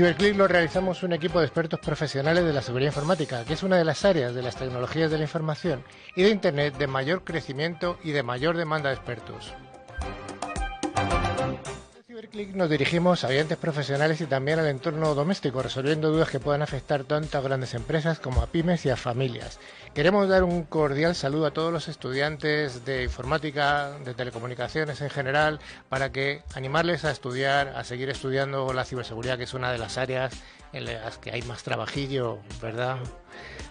Ciberclick lo realizamos un equipo de expertos profesionales de la seguridad informática, que es una de las áreas de las tecnologías de la información y de Internet de mayor crecimiento y de mayor demanda de expertos nos dirigimos a oyentes profesionales y también al entorno doméstico, resolviendo dudas que puedan afectar tanto a grandes empresas como a pymes y a familias. Queremos dar un cordial saludo a todos los estudiantes de informática, de telecomunicaciones en general, para que animarles a estudiar, a seguir estudiando la ciberseguridad, que es una de las áreas en las que hay más trabajillo, ¿verdad?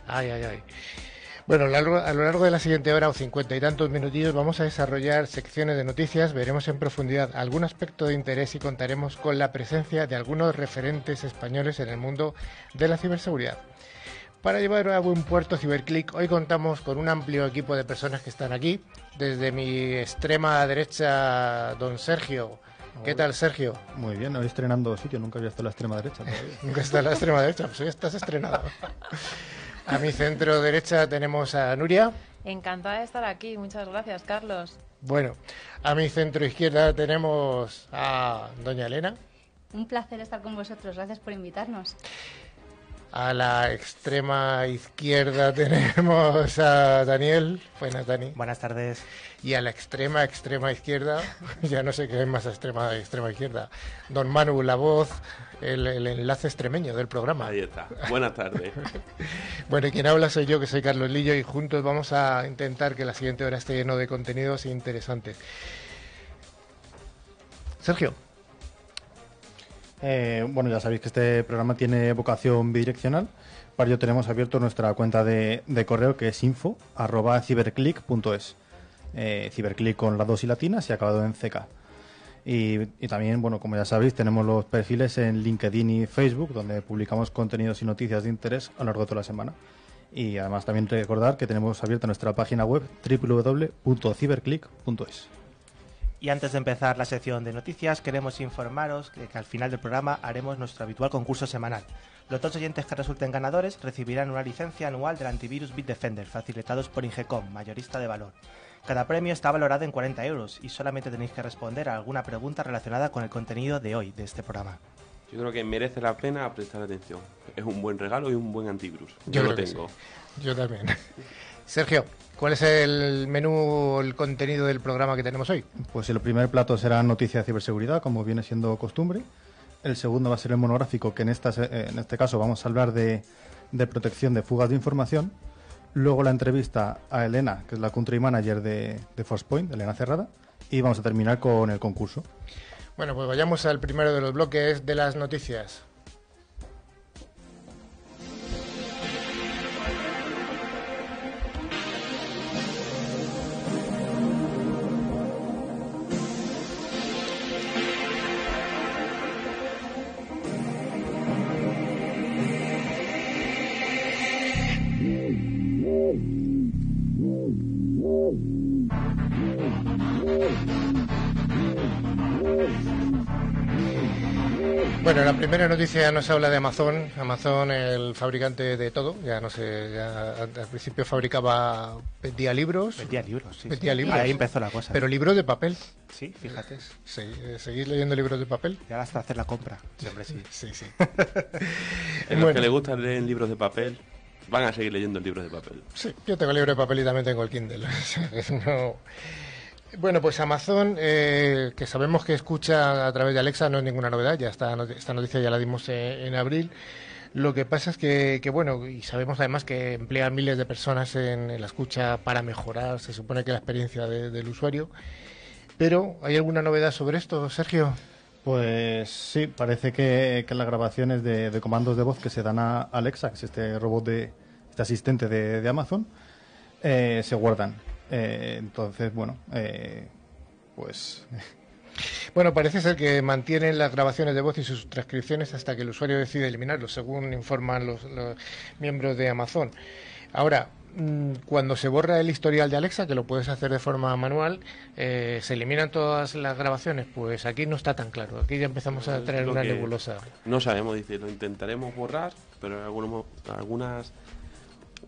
Ay, ay, ay. Bueno, a lo largo de la siguiente hora o cincuenta y tantos minutillos vamos a desarrollar secciones de noticias, veremos en profundidad algún aspecto de interés y contaremos con la presencia de algunos referentes españoles en el mundo de la ciberseguridad. Para llevar a buen puerto CiberClick, hoy contamos con un amplio equipo de personas que están aquí. Desde mi extrema derecha, don Sergio, ¿Qué tal, Sergio? Muy bien, hoy estrenando sitio, nunca había estado en la extrema derecha. nunca estado en la extrema derecha, pues hoy estás estrenado. A mi centro derecha tenemos a Nuria. Encantada de estar aquí, muchas gracias, Carlos. Bueno, a mi centro izquierda tenemos a doña Elena. Un placer estar con vosotros, gracias por invitarnos. A la extrema izquierda tenemos a Daniel. Buenas, Buenas tardes. Y a la extrema, extrema izquierda, ya no sé qué es más extrema, extrema izquierda, don Manu, la voz, el, enlace extremeño del programa. Ahí está. Buenas tardes. bueno, quien habla soy yo, que soy Carlos Lillo, y juntos vamos a intentar que la siguiente hora esté lleno de contenidos interesantes. Sergio. Eh, bueno, ya sabéis que este programa tiene vocación bidireccional. Para ello tenemos abierto nuestra cuenta de, correo que es info eh, ciberclick con las dos y latinas y acabado en CK. Y, también, bueno, como ya sabéis, tenemos los perfiles en LinkedIn y Facebook, donde publicamos contenidos y noticias de interés a lo largo de toda la semana. Y además también recordar que tenemos abierta nuestra página web www.ciberclick.es. Y antes de empezar la sección de noticias, queremos informaros que, al final del programa haremos nuestro habitual concurso semanal. Los dos oyentes que resulten ganadores recibirán una licencia anual del antivirus Bitdefender, facilitados por Ingecom, mayorista de valor. Cada premio está valorado en 40 euros y solamente tenéis que responder a alguna pregunta relacionada con el contenido de hoy de este programa. Yo creo que merece la pena prestar atención. Es un buen regalo y un buen antivirus. Yo, lo tengo. Yo también. Sergio, ¿Cuál es el menú, el contenido del programa que tenemos hoy? Pues el primer plato será noticias de ciberseguridad, como viene siendo costumbre. El segundo va a ser el monográfico, que en, esta, eh, en este caso vamos a hablar de, protección de fugas de información. Luego la entrevista a Elena, que es la country manager de, de Forcepoint, Elena Cerrada. Y vamos a terminar con el concurso. Bueno, pues vayamos al primero de los bloques de las noticias. Bueno, la primera noticia no se habla de Amazon. Amazon, el fabricante de todo, ya no sé, al principio fabricaba, vendía libros. Vendía libros, sí. Vendía libros. Ahí empezó la cosa. Pero libros de papel. Sí, fíjate. Eh, sí, eh, ¿Seguís leyendo libros de papel? Ya hasta hacer la compra. Siempre sí. Sí, sí. en los que le gustan leer libros de papel van a seguir leyendo libros de papel. Sí, yo tengo libro de papel y también tengo el Kindle. no... Bueno, pues Amazon, eh, que sabemos que escucha a través de Alexa, no es ninguna novedad, ya está, esta noticia ya la dimos eh, en, abril. Lo que pasa es que, bueno, y sabemos además que emplea miles de personas en, la escucha para mejorar, se supone que la experiencia del usuario. Pero, ¿hay alguna novedad sobre esto, Sergio? Pues sí, parece que, las grabaciones de, comandos de voz que se dan a Alexa, que es este robot de este asistente de, Amazon, eh, se guardan eh, entonces, bueno, eh, pues... Bueno, parece ser que mantienen las grabaciones de voz y sus transcripciones hasta que el usuario decide eliminarlos, según informan los, miembros de Amazon. Ahora, mm, cuando se borra el historial de Alexa, que lo puedes hacer de forma manual, eh, se eliminan todas las grabaciones. Pues aquí no está tan claro. Aquí ya empezamos a traer una nebulosa. No sabemos, dice, lo intentaremos borrar, pero algunas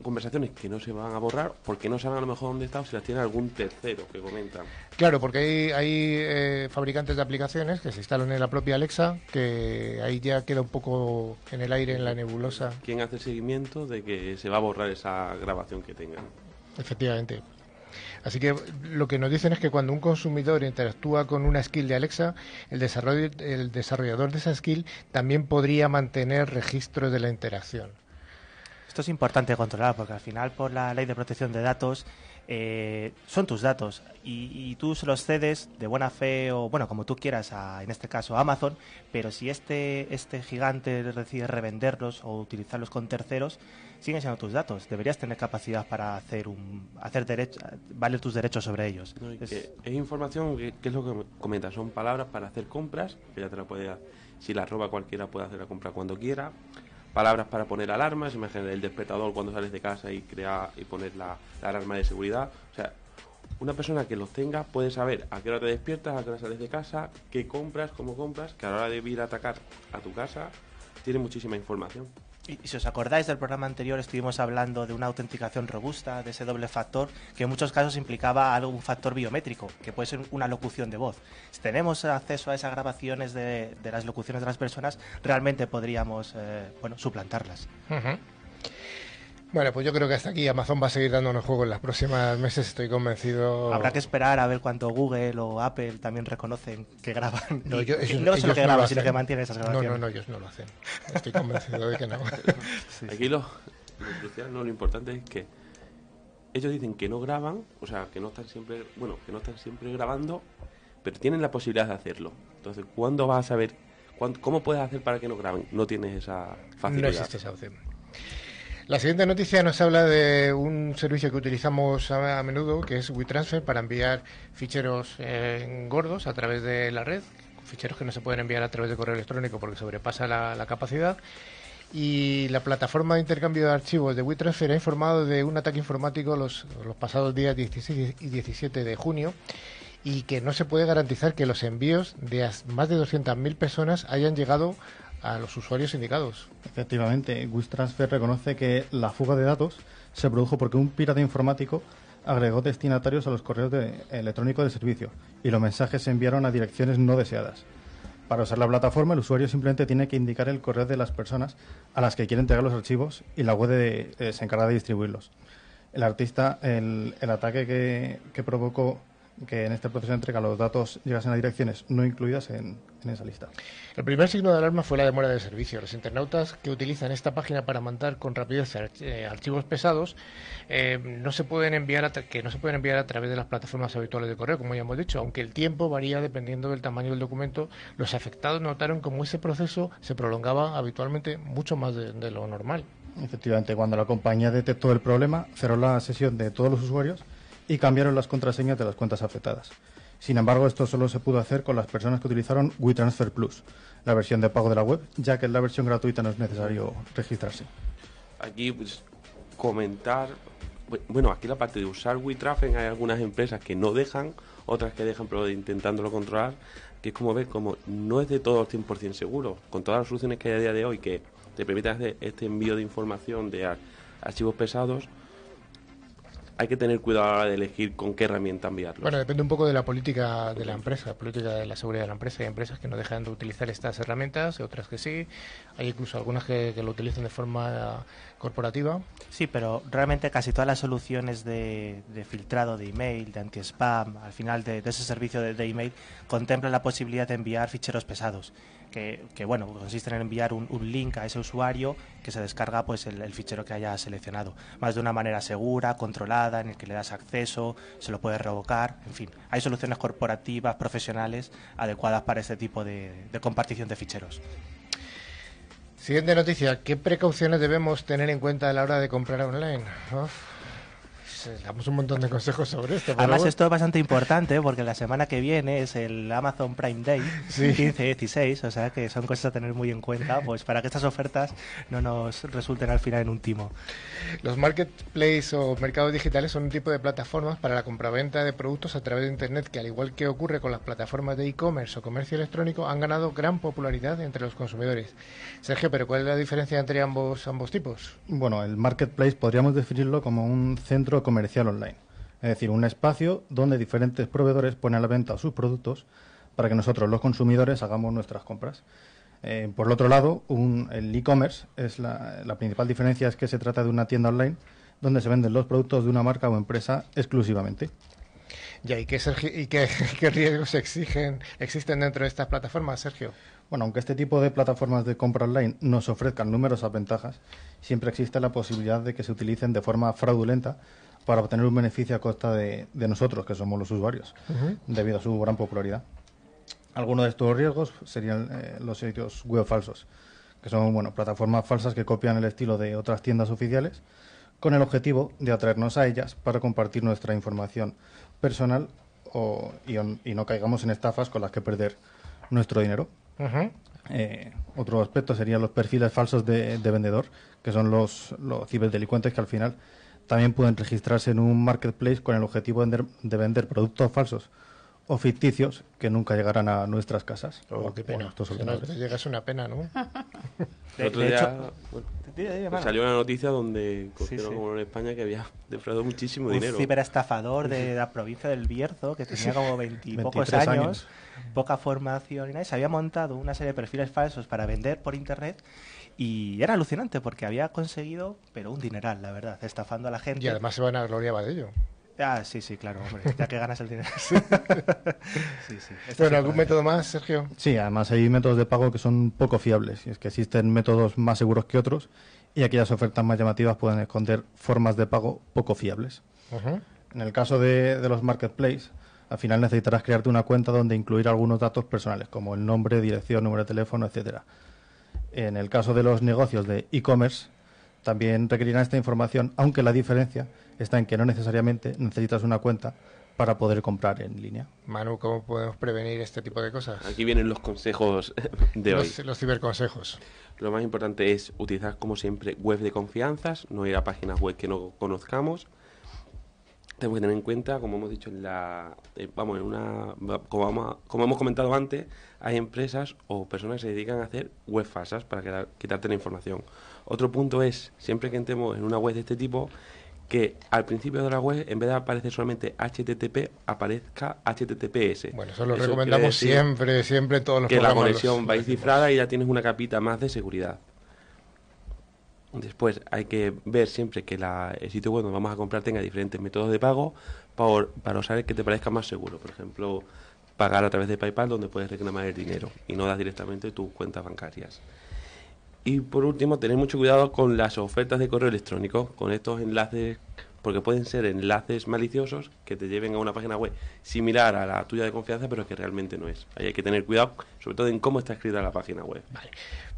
conversaciones que no se van a borrar porque no saben a lo mejor dónde están si las tiene algún tercero que comentan. Claro, porque hay, hay eh, fabricantes de aplicaciones que se instalan en la propia Alexa, que ahí ya queda un poco en el aire, en la nebulosa. ¿Quién hace seguimiento de que se va a borrar esa grabación que tengan? Efectivamente. Así que lo que nos dicen es que cuando un consumidor interactúa con una skill de Alexa, el, desarrollo, el desarrollador de esa skill también podría mantener registro de la interacción. Esto es importante controlar porque al final por la ley de protección de datos eh, son tus datos y, tú se los cedes de buena fe o bueno como tú quieras a, en este caso a Amazon pero si este este gigante decide revenderlos o utilizarlos con terceros siguen siendo tus datos deberías tener capacidad para hacer un hacer derecho valer tus derechos sobre ellos es, información que, es lo que comentas son palabras para hacer compras que ya te la puede si la roba cualquiera puede hacer la compra cuando quiera palabras para poner alarmas, imagina el despertador cuando sales de casa y crea y poner la, la, alarma de seguridad. O sea, una persona que los tenga puede saber a qué hora te despiertas, a qué hora sales de casa, qué compras, cómo compras, que a la hora de ir a atacar a tu casa tiene muchísima información. Y si os acordáis del programa anterior, estuvimos hablando de una autenticación robusta, de ese doble factor, que en muchos casos implicaba algún factor biométrico, que puede ser una locución de voz. Si tenemos acceso a esas grabaciones de, las locuciones de las personas, realmente podríamos eh, bueno, suplantarlas. Bueno, pues yo creo que hasta aquí Amazon va a seguir dándonos juegos en las próximas meses, estoy convencido. Habrá que esperar a ver cuánto Google o Apple también reconocen que graban. No, yo, ellos, no que no que mantienen esas grabaciones. No, no, ellos no lo hacen. Estoy convencido de que no. Aquí lo, crucial, lo importante es que ellos dicen que no graban, o sea, que no están siempre, bueno, que no están siempre grabando, pero tienen la posibilidad de hacerlo. Entonces, ¿cuándo vas a ver? ¿Cómo puedes hacer para que no graben? No tienes esa facilidad. No existe esa opción. La siguiente noticia nos habla de un servicio que utilizamos a, menudo, que es WeTransfer, para enviar ficheros eh, gordos a través de la red, ficheros que no se pueden enviar a través de correo electrónico porque sobrepasa la, capacidad. Y la plataforma de intercambio de archivos de WeTransfer ha informado de un ataque informático los, los pasados días 16 y 17 de junio y que no se puede garantizar que los envíos de más de 200.000 personas hayan llegado a los usuarios indicados. Efectivamente, transfer reconoce que la fuga de datos se produjo porque un pirata informático agregó destinatarios a los correos electrónicos de servicio y los mensajes se enviaron a direcciones no deseadas. Para usar la plataforma, el usuario simplemente tiene que indicar el correo de las personas a las que quiere entregar los archivos y la web de, eh, se encarga de distribuirlos. El artista, el, ataque que provocó que en este proceso de entrega los datos llegasen a direcciones no incluidas en, esa lista. El primer signo de alarma fue la demora de servicio. Los internautas que utilizan esta página para mandar con rapidez eh, archivos pesados eh, no se pueden enviar a que no se pueden enviar a través de las plataformas habituales de correo, como ya hemos dicho, aunque el tiempo varía dependiendo del tamaño del documento. Los afectados notaron como ese proceso se prolongaba habitualmente mucho más de lo normal. Efectivamente, cuando la compañía detectó el problema, cerró la sesión de todos los usuarios y cambiaron las contraseñas de las cuentas afectadas. Sin embargo, esto solo se pudo hacer con las personas que utilizaron WeTransfer Plus, la versión de pago de la web, ya que en la versión gratuita no es necesario registrarse. Aquí pues, comentar, bueno, aquí la parte de usar WeTransfer hay algunas empresas que no dejan, otras que dejan pero intentándolo controlar, que es como ver como no es de todo 100% seguro, con todas las soluciones que hay a día de hoy que te permiten hacer este envío de información de archivos pesados, hay que tener cuidado de elegir con qué herramienta enviarlo. Bueno, depende un poco de la política de la empresa, política de la seguridad de la empresa. Hay empresas que no dejan de utilizar estas herramientas, y otras que sí. Hay incluso algunas que, lo utilizan de forma eh, corporativa. Sí, pero realmente casi todas las soluciones de, filtrado de email, de anti-spam, al final de, ese servicio de, de, email, contemplan la posibilidad de enviar ficheros pesados que, bueno, consiste en enviar un, link a ese usuario que se descarga pues el, fichero que haya seleccionado, más de una manera segura, controlada, en el que le das acceso, se lo puedes revocar, en fin, hay soluciones corporativas, profesionales adecuadas para este tipo de, compartición de ficheros. Siguiente noticia, ¿qué precauciones debemos tener en cuenta a la hora de comprar online? Pues, eh, damos un montón de consejos sobre esto. Además, esto es bastante importante porque la semana que viene es el Amazon Prime Day, 15 16, o sea que son cosas a tener muy en cuenta pues para que estas ofertas no nos resulten al final en un timo. Los marketplaces o mercados digitales son un tipo de plataformas para la compraventa de productos a través de Internet que, al igual que ocurre con las plataformas de e-commerce o comercio electrónico, han ganado gran popularidad entre los consumidores. Sergio, pero ¿cuál es la diferencia entre ambos, ambos tipos? Bueno, el marketplace podríamos definirlo como un centro comercial online. Es decir, un espacio donde diferentes proveedores ponen a la venta sus productos para que nosotros, los consumidores, hagamos nuestras compras. Eh, por otro lado, el e-commerce es la, principal diferencia es que se trata de una tienda online donde se venden los productos de una marca o empresa exclusivamente. ¿Y, qué, qué, riesgos existen dentro de estas plataformas, Sergio? Bueno, aunque este tipo de plataformas de compra online nos ofrezcan numerosas ventajas, siempre existe la posibilidad de que se utilicen de forma fraudulenta para obtener un beneficio a costa de, nosotros, que somos los usuarios, debido a su gran popularidad. Algunos de estos riesgos serían eh, los sitios web falsos, que son bueno, plataformas falsas que copian el estilo de otras tiendas oficiales con el objetivo de atraernos a ellas para compartir nuestra información personal o, y, no caigamos en estafas con las que perder nuestro dinero. Eh, otro aspecto serían los perfiles falsos de, vendedor, que son los, los ciberdelincuentes que al final también pueden registrarse en un marketplace con el objetivo de vender productos falsos o ficticios que nunca llegarán a nuestras casas. Oh, qué pena. no una pena, ¿no? el otro día pues salió una noticia donde como en España que había defraudado muchísimo dinero. Un ciberestafador de la provincia del Bierzo que tenía como veintipocos años, poca formación y nada, se había montado una serie de perfiles falsos para vender por internet y era alucinante porque había conseguido, pero un dineral, la verdad, estafando a la gente. Y además se van a gloria de ello. Ah, sí, sí, claro, hombre, ya que ganas el dinero. sí, ¿algún método más, Sergio? Sí, además hay métodos de pago que son poco fiables. Y Es que existen métodos más seguros que otros y aquellas ofertas más llamativas pueden esconder formas de pago poco fiables. En el caso de, los marketplaces, al final necesitarás crearte una cuenta donde incluir algunos datos personales, como el nombre, dirección, número de teléfono, etcétera. En el caso de los negocios de e-commerce, también requerirán esta información, aunque la diferencia está en que no necesariamente necesitas una cuenta para poder comprar en línea. Manu, ¿cómo podemos prevenir este tipo de cosas? Aquí vienen los consejos de hoy. Los ciberconsejos. Lo más importante es utilizar, como siempre, web de confianzas, no ir a páginas web que no conozcamos tenemos que tener en cuenta, como hemos dicho, en la, eh, vamos, en una, como, hemos comentado antes, hay empresas o personas que se dedican a hacer web para quitarte la información. Otro punto es, siempre que entremos en una web de este tipo, que al principio de la web, en vez de aparecer solamente HTTP, aparezca HTTPS. Bueno, eso lo recomendamos siempre, siempre todos los que programas. Que la conexión va cifrada y ya tienes una capita más de seguridad. Después hay que ver siempre que el sitio web donde vamos a comprar tenga diferentes métodos de pago para, para usar el que te parezca más seguro. Por ejemplo, pagar a través de PayPal donde puedes reclamar el dinero y no das directamente tus cuentas bancarias. Y por último, tener mucho cuidado con las ofertas de correo electrónico, con estos enlaces porque pueden ser enlaces maliciosos que te lleven a una página web similar a la tuya de confianza, pero que realmente no es. Ahí hay que tener cuidado, sobre todo en cómo está escrita la página web.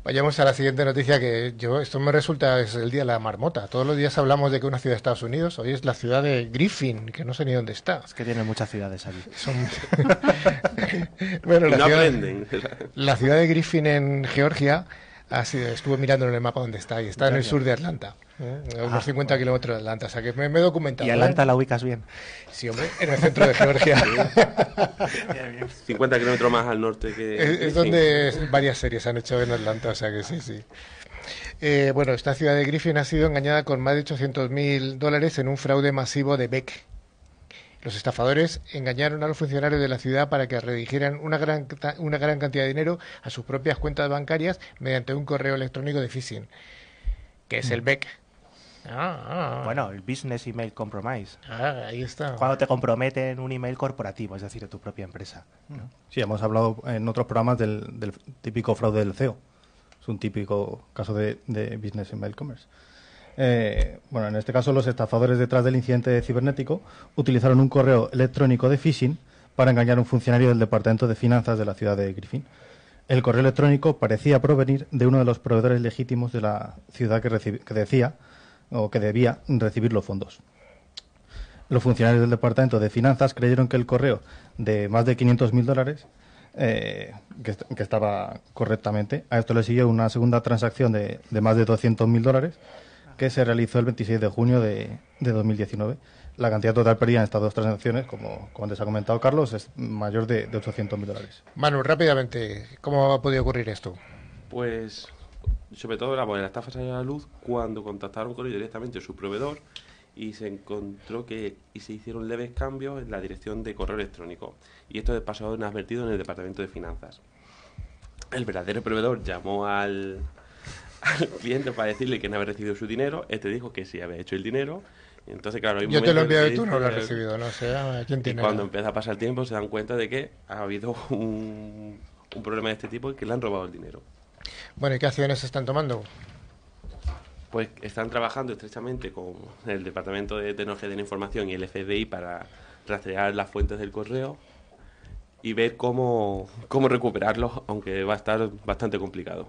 Vayamos a la siguiente noticia que yo esto me resulta es el día de la marmota. Todos los días hablamos de que una ciudad de Estados Unidos, hoy es la ciudad de Griffin, que no sé ni dónde está. Es que tiene muchas ciudades allí. bueno, la, no ciudad, aprenden. la ciudad de Griffin en Georgia estuve mirando en el mapa dónde está y está en el sur de Atlanta. ¿eh? a unos 50 ah. kilómetros de Atlanta. O sea que me, he documentado. ¿Y Atlanta ¿eh? la ubicas bien? Sí, hombre, en el centro de Georgia. 50 kilómetros más al norte que. Es, donde varias series han hecho en Atlanta, o sea que sí, sí. Eh, bueno, esta ciudad de Griffin ha sido engañada con más de 800 mil dólares en un fraude masivo de BEC. Los estafadores engañaron a los funcionarios de la ciudad para que redigieran una gran, una gran cantidad de dinero a sus propias cuentas bancarias mediante un correo electrónico de phishing, que es el mm. BEC, Ah, ah. bueno, el Business Email Compromise. Ah, ahí está. Cuando te comprometen un email corporativo, es decir, de tu propia empresa. Sí, hemos hablado en otros programas del, típico fraude del CEO. Es un típico caso de, Business Email Commerce. Eh, bueno, en este caso los estafadores detrás del incidente cibernético utilizaron un correo electrónico de phishing para engañar a un funcionario del Departamento de Finanzas de la ciudad de Griffin. El correo electrónico parecía provenir de uno de los proveedores legítimos de la ciudad que decía o que debía recibir los fondos. Los funcionarios del Departamento de Finanzas creyeron que el correo de más de 500.000 dólares, eh, que, estaba correctamente, a esto le siguió una segunda transacción de, más de 200.000 dólares que se realizó el 26 de junio de, de 2019. La cantidad total perdida en estas dos transacciones, como, antes ha comentado Carlos, es mayor de, de 800.000 dólares. Manu, rápidamente, ¿cómo ha podido ocurrir esto? Pues sobre todo la, la estafa salió a la luz cuando contactaron con ellos directamente su proveedor y se encontró que y se hicieron leves cambios en la dirección de correo electrónico. Y esto pasó advertido en el Departamento de Finanzas. El verdadero proveedor llamó al, cliente para decirle que no había recibido su dinero. Este dijo que sí había hecho el dinero. Entonces, claro, Yo te lo enviado y tú no lo has recibido, no sé, ah, ¿quién tiene? cuando empieza a pasar el tiempo se dan cuenta de que ha habido un, un problema de este tipo y que le han robado el dinero. Bueno, ¿y qué acciones están tomando? Pues están trabajando estrechamente con el Departamento de Tecnología de la Información y el FBI para rastrear las fuentes del correo y ver cómo, recuperarlos, aunque va a estar bastante complicado.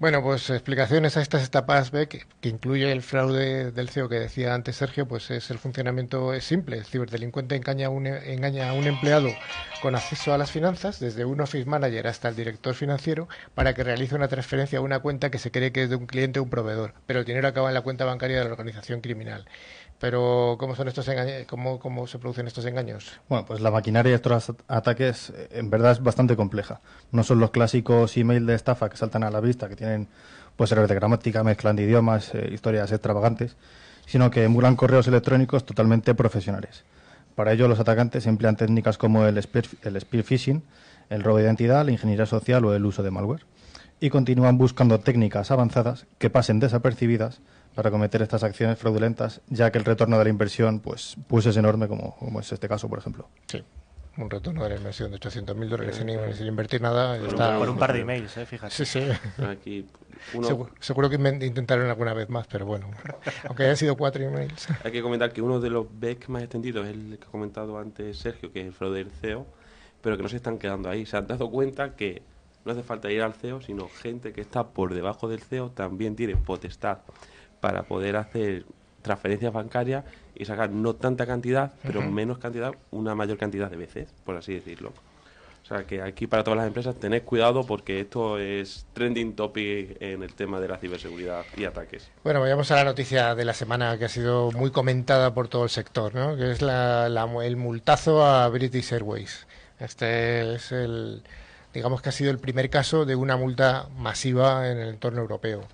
Bueno, pues explicaciones a estas etapas B, que, incluye el fraude del CEO que decía antes Sergio, pues es el funcionamiento es simple. El ciberdelincuente engaña un, engaña a un empleado con acceso a las finanzas, desde un office manager hasta el director financiero, para que realice una transferencia a una cuenta que se cree que es de un cliente o un proveedor, pero el dinero acaba en la cuenta bancaria de la organización criminal. Pero ¿cómo son estos ¿Cómo, se producen estos engaños? Bueno, pues la maquinaria de estos ataques eh, en verdad es bastante compleja. No son los clásicos email de estafa que saltan a la vista, que tienen pues errores de gramática, mezclan de idiomas, eh, historias extravagantes, sino que emulan correos electrónicos totalmente profesionales. Para ello los atacantes emplean técnicas como el el spear phishing, el robo de identidad, la ingeniería social o el uso de malware. Y continúan buscando técnicas avanzadas que pasen desapercibidas para cometer estas acciones fraudulentas, ya que el retorno de la inversión pues, pues es enorme, como, es este caso, por ejemplo. Sí un retorno de la inversión de 800.000 dólares sin, invertir nada. Por, un, par de emails, eh, fíjate. Sí, sí. seguro, seguro, que intentaron alguna vez más, pero bueno, aunque hayan sido cuatro emails. Hay que comentar que uno de los BEC más extendidos es el que ha comentado antes Sergio, que es el fraude del CEO, pero que no se están quedando ahí. Se han dado cuenta que no hace falta ir al CEO, sino gente que está por debajo del CEO también tiene potestad para poder hacer transferencias bancarias y sacar no tanta cantidad, pero menos cantidad, una mayor cantidad de veces, por así decirlo. O sea que aquí para todas las empresas tened cuidado porque esto es trending topic en el tema de la ciberseguridad y ataques. Bueno, vayamos a la noticia de la semana que ha sido muy comentada por todo el sector, ¿no? que es la, la, el multazo a British Airways. Este es el, digamos que ha sido el primer caso de una multa masiva en el entorno europeo.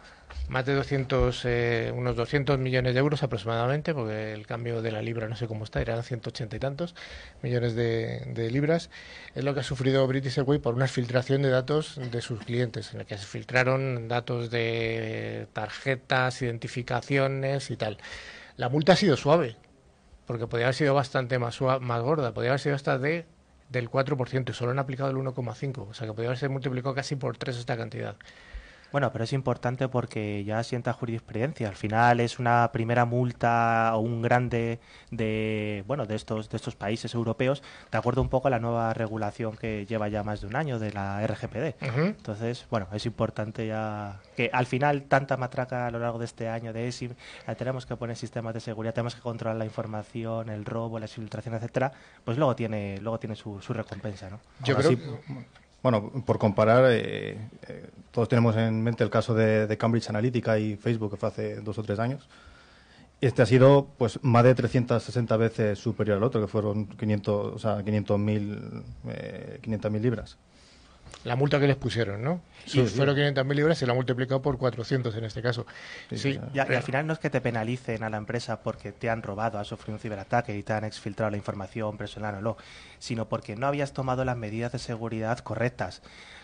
Más de 200, eh, unos 200 millones de euros aproximadamente, porque el cambio de la libra no sé cómo está, eran 180 y tantos millones de, libras. Es lo que ha sufrido British Airways por una filtración de datos de sus clientes, en la que se filtraron datos de tarjetas, identificaciones y tal. La multa ha sido suave, porque podría haber sido bastante más, más gorda, podría haber sido hasta de del 4% y solo han aplicado el 1,5%, o sea que podría haberse multiplicado casi por tres esta cantidad. Bueno, pero es importante porque ya sienta jurisprudencia. Al final es una primera multa o un grande de bueno de estos de estos países europeos, de acuerdo un poco a la nueva regulación que lleva ya más de un año de la RGPD. Entonces, bueno, es importante ya que al final tanta matraca a lo largo de este año de ESIM, tenemos que poner sistemas de seguridad, tenemos que controlar la información, el robo, la infiltración, etcétera, pues luego tiene luego tiene su, su recompensa, ¿no? Yo creo bueno, por comparar, eh, eh, todos tenemos en mente el caso de, Cambridge Analytica y Facebook, que fue hace dos o tres años. Este ha sido pues más de 360 veces superior al otro, que fueron 500, o sea, 500.000 eh, libras la multa que les pusieron, ¿no? Si fueron 500.000 libras se la multiplicado por 400 en este caso. Sí, Y, al final no es que te penalicen a la empresa porque te han robado, has sufrido un ciberataque y te han exfiltrado la información personal o no, sino porque no habías tomado las medidas de seguridad correctas.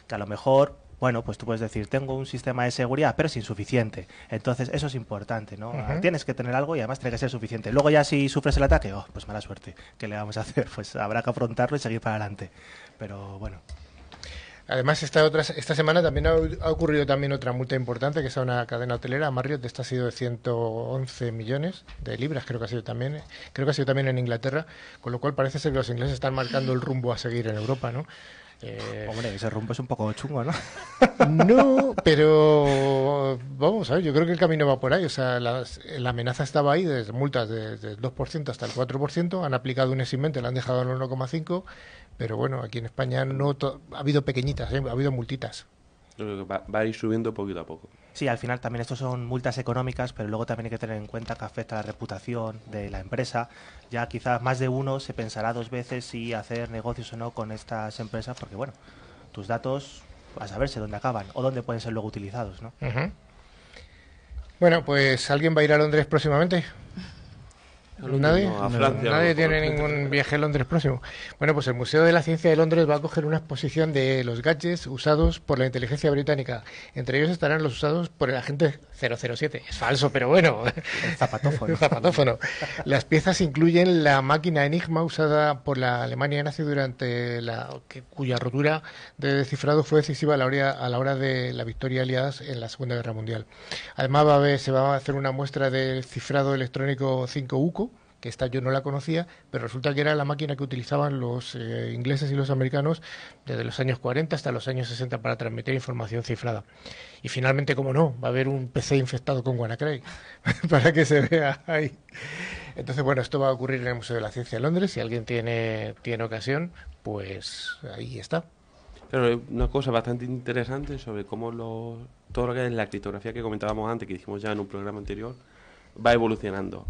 Que a lo mejor bueno, pues tú puedes decir, tengo un sistema de seguridad, pero es insuficiente. Entonces, eso es importante, ¿no? Tienes que tener algo y además tiene que ser suficiente. Luego ya si sufres el ataque, oh, pues mala suerte. ¿Qué le vamos a hacer? Pues habrá que afrontarlo y seguir para adelante. Pero bueno. Además, esta, otra, esta semana también ha, ocurrido también otra multa importante, que es a una cadena hotelera, Marriott, esta ha sido de 111 millones de libras, creo que ha sido también, creo que ha sido también en Inglaterra, con lo cual parece ser que los ingleses están marcando el rumbo a seguir en Europa, ¿no? Eh, Hombre, ese rumbo es un poco chungo, ¿no? no, pero vamos a ver, yo creo que el camino va por ahí. O sea, la amenaza estaba ahí, desde multas del 2% hasta el 4%. Han aplicado un eximente, la han dejado en el 1,5%. Pero bueno, aquí en España no ha habido pequeñitas, ¿eh? ha habido multitas va, a ir subiendo poquito a poco. Sí, al final también estos son multas económicas, pero luego también hay que tener en cuenta que afecta la reputación de la empresa. Ya quizás más de uno se pensará dos veces si hacer negocios o no con estas empresas, porque bueno, tus datos a saberse dónde acaban o dónde pueden ser luego utilizados, ¿no? Bueno, pues ¿alguien va a ir a Londres próximamente? Nadie, nadie tiene ningún viaje a Londres próximo. Bueno, pues el Museo de la Ciencia de Londres va a coger una exposición de los gadgets usados por la inteligencia británica. Entre ellos estarán los usados por el agente 007. Es falso, pero bueno. zapatófono. Las piezas incluyen la máquina Enigma usada por la Alemania nazi durante la que, cuya rotura de descifrado fue decisiva a la hora, de la victoria aliadas en la Segunda Guerra Mundial. Además se va a hacer una muestra del cifrado electrónico 5 UCO que esta yo no la conocía, pero resulta que era la máquina que utilizaban los eh, ingleses y los americanos desde los años 40 hasta los años 60 para transmitir información cifrada. Y finalmente, como no, va a haber un PC infectado con WannaCry para que se vea ahí. Entonces, bueno, esto va a ocurrir en el Museo de la Ciencia de Londres. Si alguien tiene, tiene ocasión, pues ahí está. Pero eh, una cosa bastante interesante sobre cómo lo, todo lo que es la criptografía que comentábamos antes, que dijimos ya en un programa anterior, va evolucionando.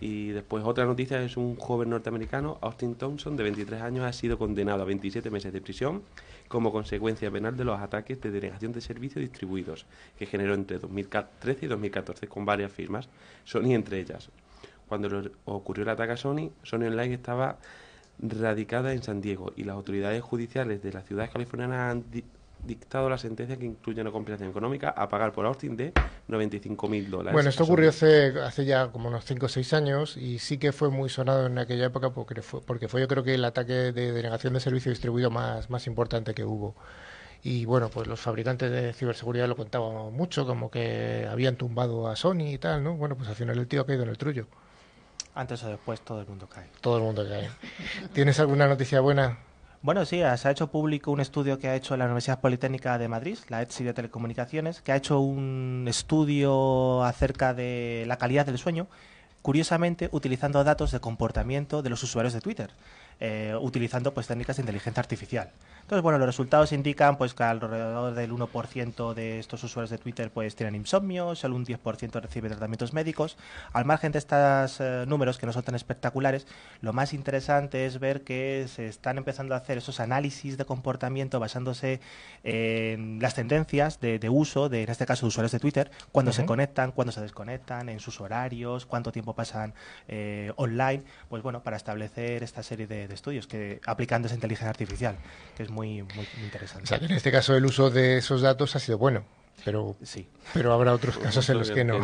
Y después otra noticia es un joven norteamericano, Austin Thompson, de 23 años, ha sido condenado a 27 meses de prisión como consecuencia penal de los ataques de denegación de servicios distribuidos que generó entre 2013 y 2014 con varias firmas, Sony entre ellas. Cuando ocurrió el ataque a Sony, Sony Online estaba radicada en San Diego y las autoridades judiciales de la ciudad californiana han, dictado la sentencia que incluye una compensación económica a pagar por Austin de 95.000 dólares. Bueno, esto ocurrió hace, hace ya como unos 5 o 6 años y sí que fue muy sonado en aquella época porque fue, porque fue yo creo que el ataque de denegación de servicio distribuido más, importante que hubo. Y bueno, pues los fabricantes de ciberseguridad lo contaban mucho, como que habían tumbado a Sony y tal, ¿no? Bueno, pues al final el tío ha caído en el trullo. Antes o después todo el mundo cae. Todo el mundo cae. ¿Tienes alguna noticia buena? Bueno, sí, se Ha hecho público un estudio que ha hecho la Universidad Politécnica de Madrid, la ETSI de Telecomunicaciones, que ha hecho un estudio acerca de la calidad del sueño, curiosamente utilizando datos de comportamiento de los usuarios de Twitter, eh, utilizando pues técnicas de inteligencia artificial. Entonces, bueno, los resultados indican pues que alrededor del 1% de estos usuarios de Twitter pues tienen insomnio, solo un 10% recibe tratamientos médicos. Al margen de estos eh, números que no son tan espectaculares, lo más interesante es ver que se están empezando a hacer esos análisis de comportamiento basándose en las tendencias de, uso de, en este caso, de usuarios de Twitter, cuando se conectan, cuando se desconectan, en sus horarios, cuánto tiempo pasan eh, online, pues bueno, para establecer esta serie de, estudios que aplicando esa inteligencia artificial, que es muy muy, interesante. en este caso el uso de esos datos ha sido bueno pero pero habrá otros casos en los que no.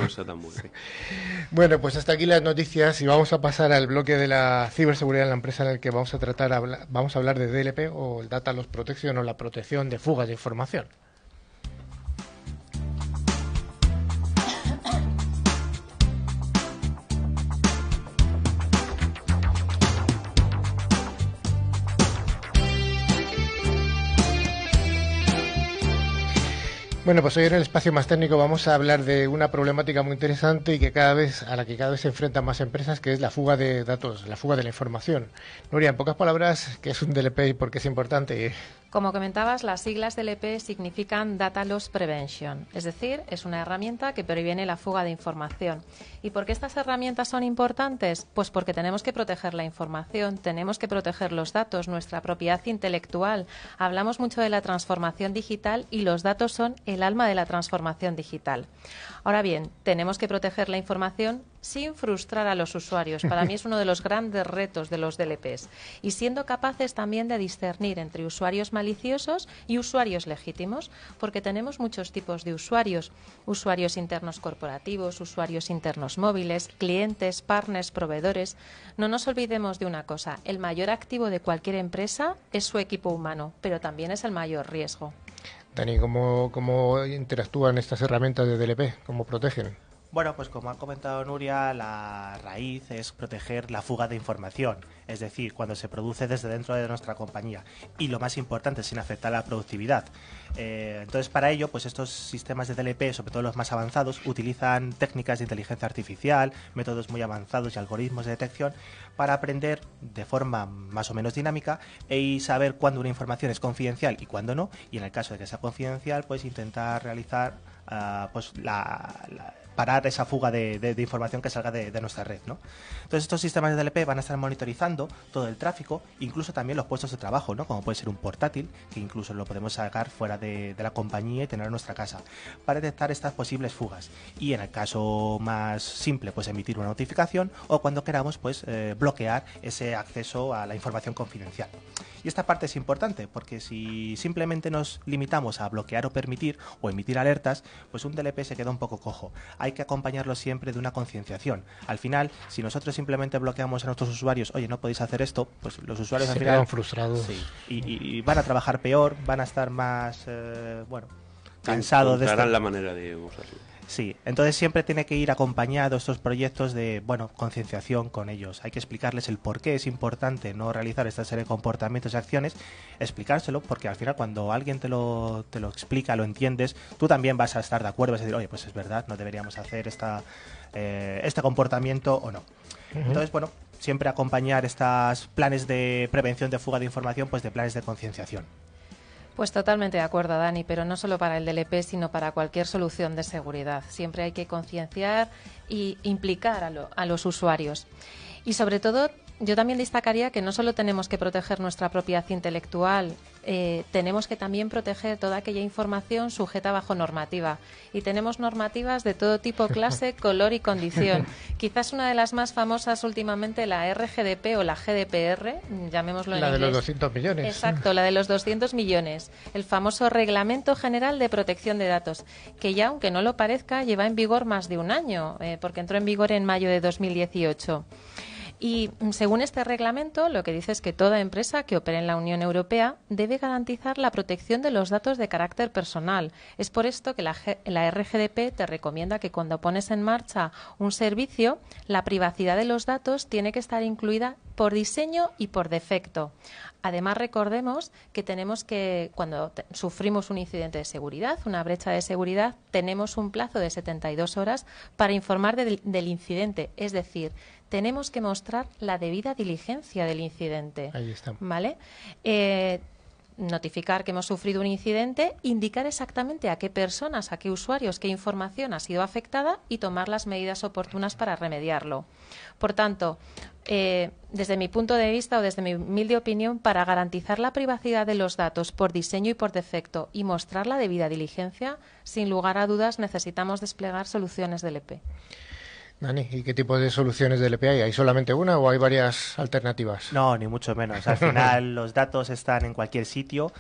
bueno, pues hasta aquí las noticias y vamos a pasar al bloque de la ciberseguridad en la empresa en el que vamos a tratar vamos a hablar de DLP o el Data Loss Protection o la protección de fugas de información. Bueno, pues hoy en el espacio más técnico vamos a hablar de una problemática muy interesante y que cada vez a la que cada vez se enfrentan más empresas, que es la fuga de datos, la fuga de la información. Nuria, en pocas palabras, ¿qué es un DLP y por qué es importante? Como comentabas, las siglas DLP significan Data Loss Prevention, es decir, es una herramienta que previene la fuga de información. ¿Y por qué estas herramientas son importantes? Pues porque tenemos que proteger la información, tenemos que proteger los datos, nuestra propiedad intelectual. Hablamos mucho de la transformación digital y los datos son el alma de la transformación digital. Ahora bien, tenemos que proteger la información sin frustrar a los usuarios. Para mí es uno de los grandes retos de los DLPs. Y siendo capaces también de discernir entre usuarios maliciosos y usuarios legítimos, porque tenemos muchos tipos de usuarios. Usuarios internos corporativos, usuarios internos móviles, clientes, partners, proveedores. No nos olvidemos de una cosa, el mayor activo de cualquier empresa es su equipo humano, pero también es el mayor riesgo. Dani, ¿cómo, ¿cómo interactúan estas herramientas de DLP? ¿Cómo protegen? Bueno, pues como ha comentado Nuria, la raíz es proteger la fuga de información, es decir, cuando se produce desde dentro de nuestra compañía y lo más importante, sin afectar la productividad. Eh, entonces, para ello, pues estos sistemas de DLP, sobre todo los más avanzados, utilizan técnicas de inteligencia artificial, métodos muy avanzados y algoritmos de detección para aprender de forma más o menos dinámica e y saber cuándo una información es confidencial y cuándo no, y en el caso de que sea confidencial, pues intentar realizar ah, pues la parar esa fuga de, información que salga de, nuestra red. ¿no? Entonces estos sistemas de DLP van a estar monitorizando todo el tráfico, incluso también los puestos de trabajo, ¿no? como puede ser un portátil, que incluso lo podemos sacar fuera de, la compañía y tener en nuestra casa, para detectar estas posibles fugas. Y en el caso más simple, pues emitir una notificación o cuando queramos, pues eh, bloquear ese acceso a la información confidencial. Y esta parte es importante porque si simplemente nos limitamos a bloquear o permitir o emitir alertas, pues un DLP se queda un poco cojo. Hay que acompañarlo siempre de una concienciación. Al final, si nosotros simplemente bloqueamos a nuestros usuarios, oye, no podéis hacer esto, pues los usuarios se al final... frustrados. y, van a trabajar peor, van a estar más, eh, bueno, cansados de... la manera de usarlo. Sí, entonces siempre tiene que ir acompañado estos proyectos de, bueno, concienciación con ellos. Hay que explicarles el por qué es importante no realizar esta serie de comportamientos y acciones, explicárselo, porque al final cuando alguien te lo, te lo explica, lo entiendes, tú también vas a estar de acuerdo, vas a decir, oye, pues es verdad, no deberíamos hacer esta, eh, este comportamiento o no. Entonces, bueno, siempre acompañar estos planes de prevención de fuga de información, pues de planes de concienciación. Pues totalmente de acuerdo, Dani, pero no solo para el DLP, e sino para cualquier solución de seguridad. Siempre hay que concienciar y implicar a, a los usuarios. Y sobre todo yo también destacaría que no solo tenemos que proteger nuestra propiedad intelectual, eh, tenemos que también proteger toda aquella información sujeta bajo normativa. Y tenemos normativas de todo tipo, clase, color y condición. Quizás una de las más famosas últimamente, la RGDP o la GDPR, llamémoslo en La de los 200 millones. Exacto, la de los 200 millones. El famoso Reglamento General de Protección de Datos, que ya, aunque no lo parezca, lleva en vigor más de un año, eh, porque entró en vigor en mayo de 2018. Y mm, según este reglamento, lo que dice es que toda empresa que opere en la Unión Europea debe garantizar la protección de los datos de carácter personal. Es por esto que la, RGDP te recomienda que cuando pones en marcha un servicio, la privacidad de los datos tiene que estar incluida por diseño y por defecto. Además, recordemos que tenemos que, cuando sufrimos un incidente de seguridad, una brecha de seguridad, tenemos un plazo de 72 horas para informar del incidente. Es decir, tenemos que mostrar la debida diligencia del incidente. Ahí está. ¿Vale? Eh, notificar que hemos sufrido un incidente, indicar exactamente a qué personas, a qué usuarios, qué información ha sido afectada y tomar las medidas oportunas para remediarlo. Por tanto, eh, desde mi punto de vista o desde mi humilde opinión, para garantizar la privacidad de los datos por diseño y por defecto y mostrar la debida diligencia, sin lugar a dudas necesitamos desplegar soluciones del EP. Dani, ¿y qué tipo de soluciones del EPI hay? ¿Hay solamente una o hay varias alternativas? No, ni mucho menos. Al final los datos están en cualquier sitio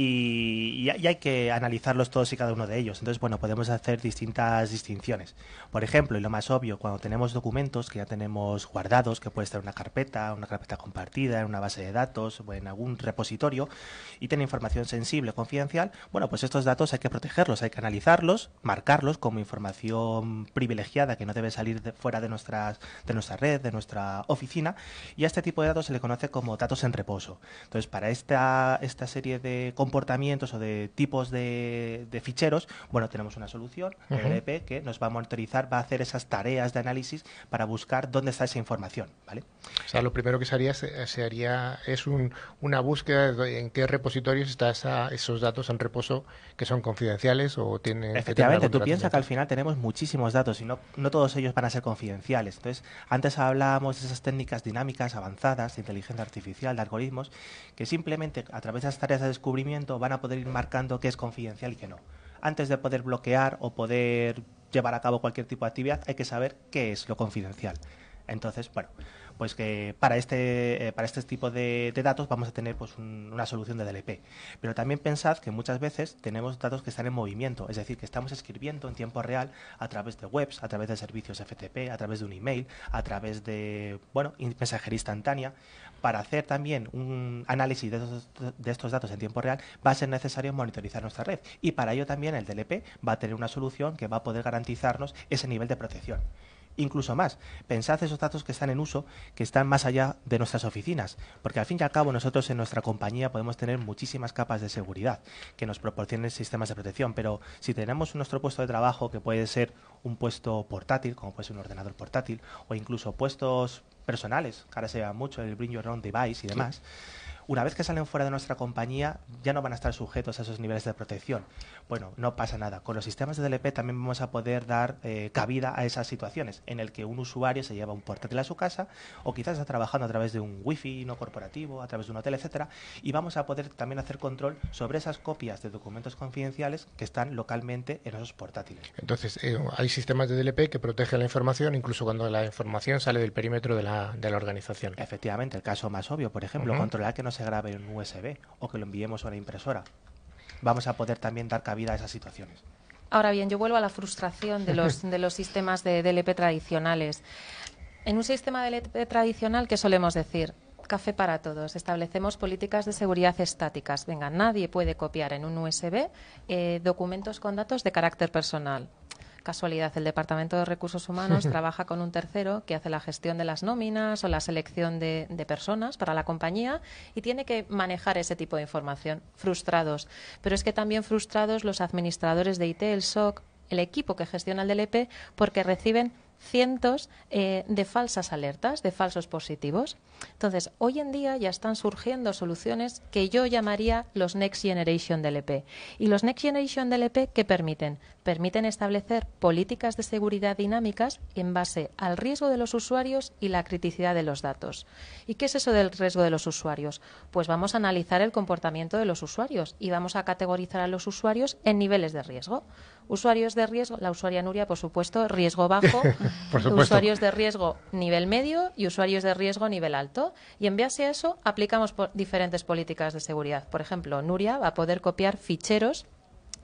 y, hay que analizarlos todos y cada uno de ellos. Entonces, bueno, podemos hacer distintas distinciones. Por ejemplo, y lo más obvio, cuando tenemos documentos que ya tenemos guardados, que puede estar en una carpeta, una carpeta compartida, en una base de datos o en algún repositorio, y tiene información sensible, confidencial, bueno, pues estos datos hay que protegerlos, hay que analizarlos, marcarlos como información privilegiada que no debe salir fuera de, nuestras, de nuestra red, de nuestra oficina, y a este tipo de datos se le conoce como datos en reposo. Entonces, para esta, esta serie de comportamientos o de tipos de, ficheros, bueno, tenemos una solución, que nos va a monitorizar, va a hacer esas tareas de análisis para buscar dónde está esa información, ¿vale? O sea, lo primero que se haría, haría es una búsqueda en qué repositorios están esos datos en reposo que son confidenciales o tienen... Efectivamente, tú piensas que al final tenemos muchísimos datos y no, no todos ellos van a ser confidenciales. Entonces, antes hablábamos de esas técnicas dinámicas avanzadas de inteligencia artificial, de algoritmos, que simplemente a través de esas tareas de descubrimiento van a poder ir marcando qué es confidencial y qué no. Antes de poder bloquear o poder llevar a cabo cualquier tipo de actividad, hay que saber qué es lo confidencial. Entonces, bueno, pues que para este, eh, para este tipo de, datos vamos a tener pues una solución de DLP. Pero también pensad que muchas veces tenemos datos que están en movimiento, es decir, que estamos escribiendo en tiempo real a través de webs, a través de servicios FTP, a través de un email, a través de, bueno, mensajería instantánea para hacer también un análisis de estos, datos en tiempo real, va a ser necesario monitorizar nuestra red. Y para ello también el DLP va a tener una solución que va a poder garantizarnos ese nivel de protección incluso más. Pensad esos datos que están en uso, que están más allá de nuestras oficinas, porque al fin y al cabo nosotros en nuestra compañía podemos tener muchísimas capas de seguridad que nos proporcionen sistemas de protección, pero si tenemos nuestro puesto de trabajo, que puede ser un puesto portátil, como puede ser un ordenador portátil, o incluso puestos personales, que ahora se vea mucho el Bring Your Own Device y demás, una vez que salen fuera de nuestra compañía, ya no van a estar sujetos a esos niveles de protección. Bueno, no pasa nada. Con los sistemas de DLP también vamos a poder dar eh, cabida a esas situaciones en el que un usuario se lleva un portátil a su casa o quizás está trabajando a través de un wifi no corporativo, a través de un hotel, etcétera, y vamos a poder también hacer control sobre esas copias de documentos confidenciales que están localmente en esos portátiles. Entonces, eh, hay sistemas de DLP que protegen la información incluso cuando la información sale del perímetro de la, organización. Efectivamente, el caso más obvio, por ejemplo, controlar que no se grabe en un USB o que lo enviemos a una impresora. Vamos a poder también dar cabida a esas situaciones. Ahora bien, yo vuelvo a la frustración de los, de los sistemas de DLP tradicionales. En un sistema de DLP tradicional, ¿qué solemos decir? Café para todos. Establecemos políticas de seguridad estáticas. Venga, nadie puede copiar en un USB eh, documentos con datos de carácter personal casualidad, el Departamento de Recursos Humanos trabaja con un tercero que hace la gestión de las nóminas o la selección de, personas para la compañía y tiene que manejar ese tipo de información. Frustrados. Pero es que también frustrados los administradores de IT, el SOC, el equipo que gestiona el DLP, porque reciben cientos eh, de falsas alertas, de falsos positivos. Entonces, hoy en día ya están surgiendo soluciones que yo llamaría los Next Generation DLP. ¿Y los Next Generation DLP qué permiten? permiten establecer políticas de seguridad dinámicas en base al riesgo de los usuarios y la criticidad de los datos. ¿Y qué es eso del riesgo de los usuarios? Pues vamos a analizar el comportamiento de los usuarios y vamos a categorizar a los usuarios en niveles de riesgo. Usuarios de riesgo, la usuaria Nuria, por supuesto, riesgo bajo, usuarios de riesgo nivel medio y usuarios de riesgo nivel alto. Y en base a eso aplicamos diferentes políticas de seguridad. Por ejemplo, Nuria va a poder copiar ficheros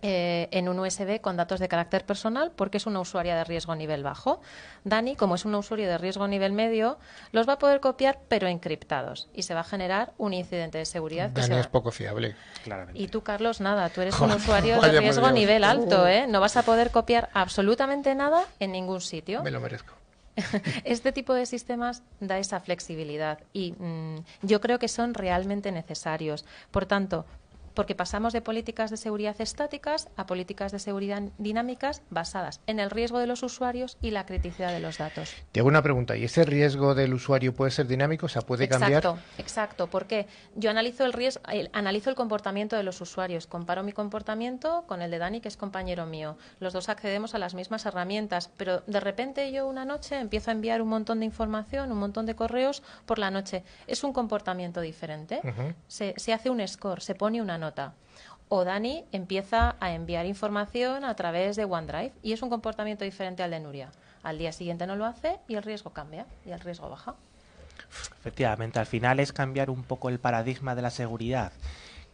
eh, en un USB con datos de carácter personal porque es una usuaria de riesgo nivel bajo. Dani, como es una usuaria de riesgo nivel medio, los va a poder copiar pero encriptados y se va a generar un incidente de seguridad. Dani es poco fiable, claramente. Y tú, Carlos, nada, tú eres un usuario de riesgo nivel uh. alto, ¿eh? No vas a poder copiar absolutamente nada en ningún sitio. Me lo merezco este tipo de sistemas da esa flexibilidad y mm, yo creo que son realmente necesarios. Por tanto, porque pasamos de políticas de seguridad estáticas a políticas de seguridad dinámicas basadas en el riesgo de los usuarios y la criticidad de los datos. Te una pregunta, ¿y ese riesgo del usuario puede ser dinámico? O sea, puede cambiar. Exacto, exacto, porque yo analizo el riesgo, analizo el comportamiento de los usuarios, comparo mi comportamiento con el de Dani, que es compañero mío. Los dos accedemos a las mismas herramientas, pero de repente yo una noche empiezo a enviar un montón de información, un montón de correos por la noche. Es un comportamiento diferente. se, hace un score, se pone una nota. O Dani empieza a enviar información a través de OneDrive y es un comportamiento diferente al de Nuria. Al día siguiente no lo hace y el riesgo cambia y el riesgo baja. Efectivamente, al final es cambiar un poco el paradigma de la seguridad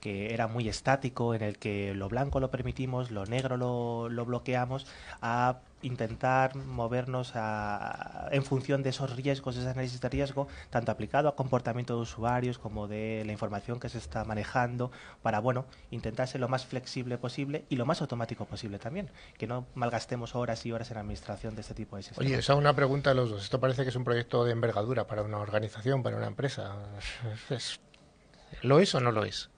que era muy estático, en el que lo blanco lo permitimos, lo negro lo, lo bloqueamos, a intentar movernos a, en función de esos riesgos, ese análisis de riesgo, tanto aplicado a comportamiento de usuarios como de la información que se está manejando, para bueno, intentar lo más flexible posible y lo más automático posible también, que no malgastemos horas y horas en administración de este tipo de sistemas. Oye, esa es una pregunta a los dos. Esto parece que es un proyecto de envergadura para una organización, para una empresa. ¿Lo es o no lo es?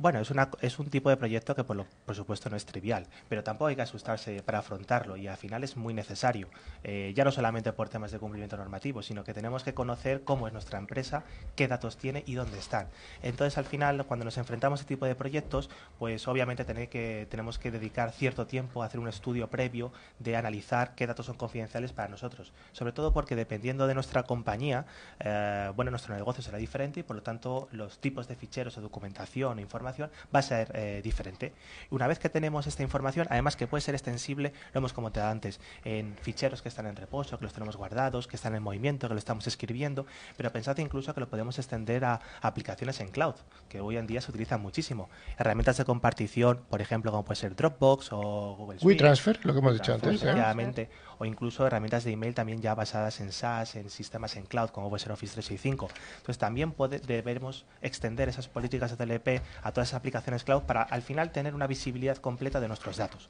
Bueno, es, un tipo de proyecto que por, supuesto no es trivial, pero tampoco hay que asustarse para afrontarlo y al final es muy necesario, eh, ya no solamente por temas de cumplimiento normativo, sino que tenemos que conocer cómo es nuestra empresa, qué datos tiene y dónde están. Entonces al final cuando nos enfrentamos a este tipo de proyectos, pues obviamente tenemos que dedicar cierto tiempo a hacer un estudio previo de analizar qué datos son confidenciales para nosotros, sobre todo porque dependiendo de nuestra compañía, eh, bueno, nuestro negocio será diferente y por lo tanto los tipos de ficheros o documentación o información va a ser eh, diferente. Una vez que tenemos esta información, además que puede ser extensible, lo hemos comentado antes, en ficheros que están en reposo, que los tenemos guardados, que están en movimiento, que lo estamos escribiendo, pero pensad incluso que lo podemos extender a aplicaciones en cloud, que hoy en día se utilizan muchísimo. Herramientas de compartición, por ejemplo, como puede ser Dropbox o Google Transfer, lo que hemos dicho antes. ¿eh? o incluso herramientas de email también ya basadas en SaaS, en sistemas en cloud, como Office ser Office 365. Entonces también debemos extender esas políticas de TLP a todas las aplicaciones cloud para al final tener una visibilidad completa de nuestros datos.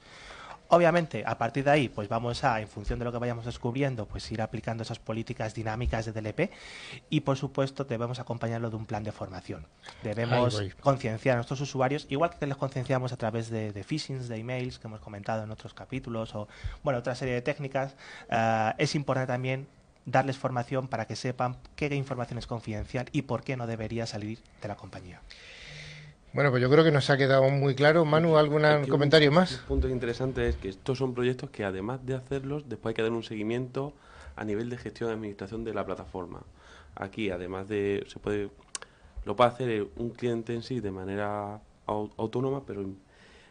Obviamente, a partir de ahí, pues vamos a, en función de lo que vayamos descubriendo, pues ir aplicando esas políticas dinámicas de DLP y, por supuesto, debemos acompañarlo de un plan de formación. Debemos concienciar a nuestros usuarios, igual que les concienciamos a través de, de phishing, de emails que hemos comentado en otros capítulos o, bueno, otra serie de técnicas. Eh, es importante también darles formación para que sepan qué información es confidencial y por qué no debería salir de la compañía. Bueno, pues yo creo que nos ha quedado muy claro. Manu, ¿algún comentario más? Un punto interesante es que estos son proyectos que además de hacerlos, después hay que dar un seguimiento a nivel de gestión y administración de la plataforma. Aquí, además de, se puede, lo puede hacer un cliente en sí de manera autónoma, pero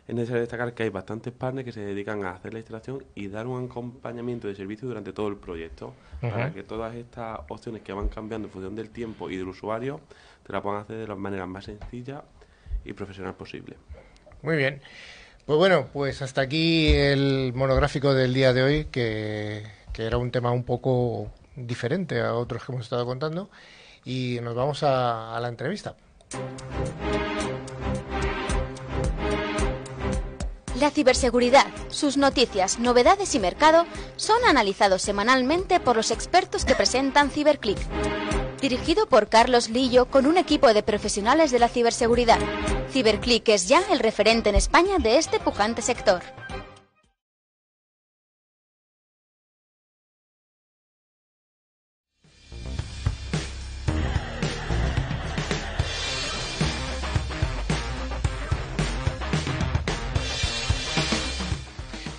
es necesario destacar que hay bastantes partners que se dedican a hacer la instalación y dar un acompañamiento de servicio durante todo el proyecto, para que todas estas opciones que van cambiando en función del tiempo y del usuario, te la puedan hacer de la manera más sencilla y profesional posible. Muy bien. Pues bueno, pues hasta aquí el monográfico del día de hoy, que, era un tema un poco diferente a otros que hemos estado contando, y nos vamos a, a la entrevista. La ciberseguridad, sus noticias, novedades y mercado son analizados semanalmente por los expertos que presentan CiberClick dirigido por Carlos Lillo con un equipo de profesionales de la ciberseguridad. Ciberclick es ya el referente en España de este pujante sector.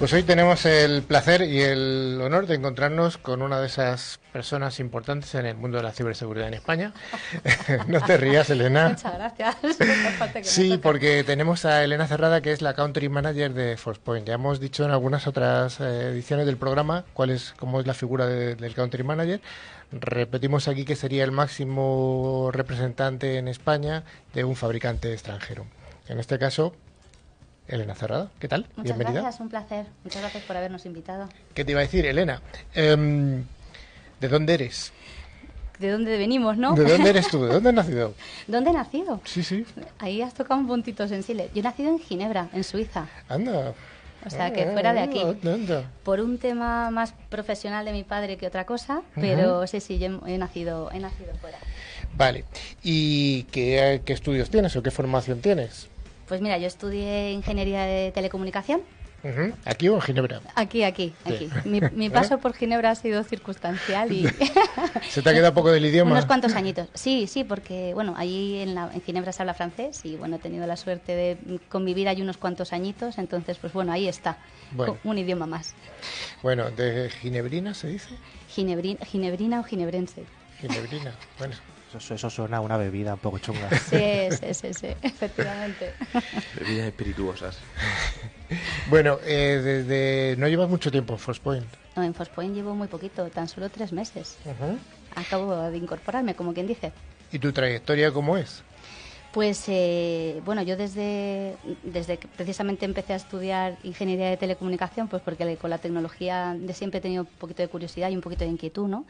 Pues hoy tenemos el placer y el honor de encontrarnos con una de esas personas importantes en el mundo de la ciberseguridad en España. no te rías, Elena. Muchas gracias. sí, porque tenemos a Elena Cerrada, que es la Country Manager de Forcepoint. Ya hemos dicho en algunas otras eh, ediciones del programa cuál es, cómo es la figura del Country Manager. Repetimos aquí que sería el máximo representante en España de un fabricante extranjero. En este caso, Elena cerrado ¿qué tal? Muchas gracias, un placer. Muchas gracias por habernos invitado. ¿Qué te iba a decir, Elena? Em, ¿De dónde eres? de dónde venimos, ¿no? ¿De dónde eres tú? ¿De dónde has nacido? ¿Dónde he nacido? Sí, sí. Ahí has tocado un puntito sensible. Yo he nacido en Ginebra, en Suiza. Anda. O sea, que ah, fuera de aquí. Por un tema más profesional de mi padre que otra cosa, pero sí, sí, yo he nacido, he nacido fuera. Vale. ¿Y qué estudios tienes o qué formación tienes? Pues mira, yo estudié ingeniería de telecomunicación. ¿Aquí o en Ginebra? Aquí, aquí, aquí. Mi, ¿Eh? paso por Ginebra ha sido circunstancial y... ¿Se te ha quedado poco del idioma? Unos cuantos añitos. Sí, sí, porque, bueno, allí en, la, en, Ginebra se habla francés y, bueno, he tenido la suerte de convivir ahí unos cuantos añitos, entonces, pues bueno, ahí está, un idioma más. Bueno, ¿de ginebrina se dice? ginebrina o ginebrense. Ginebrina, bueno. Eso, suena a una bebida un poco chunga. Sí, sí, sí, sí, efectivamente. Bebidas espirituosas. Bueno, desde, eh, no llevas mucho tiempo en Forcepoint. No, en Forcepoint llevo muy poquito, tan solo tres meses. Acabo de incorporarme, como quien dice. ¿Y tu trayectoria cómo es? Pues eh, bueno, yo desde, desde que precisamente empecé a estudiar ingeniería de telecomunicación, pues porque con la tecnología de siempre he tenido un poquito de curiosidad y un poquito de inquietud, ¿no?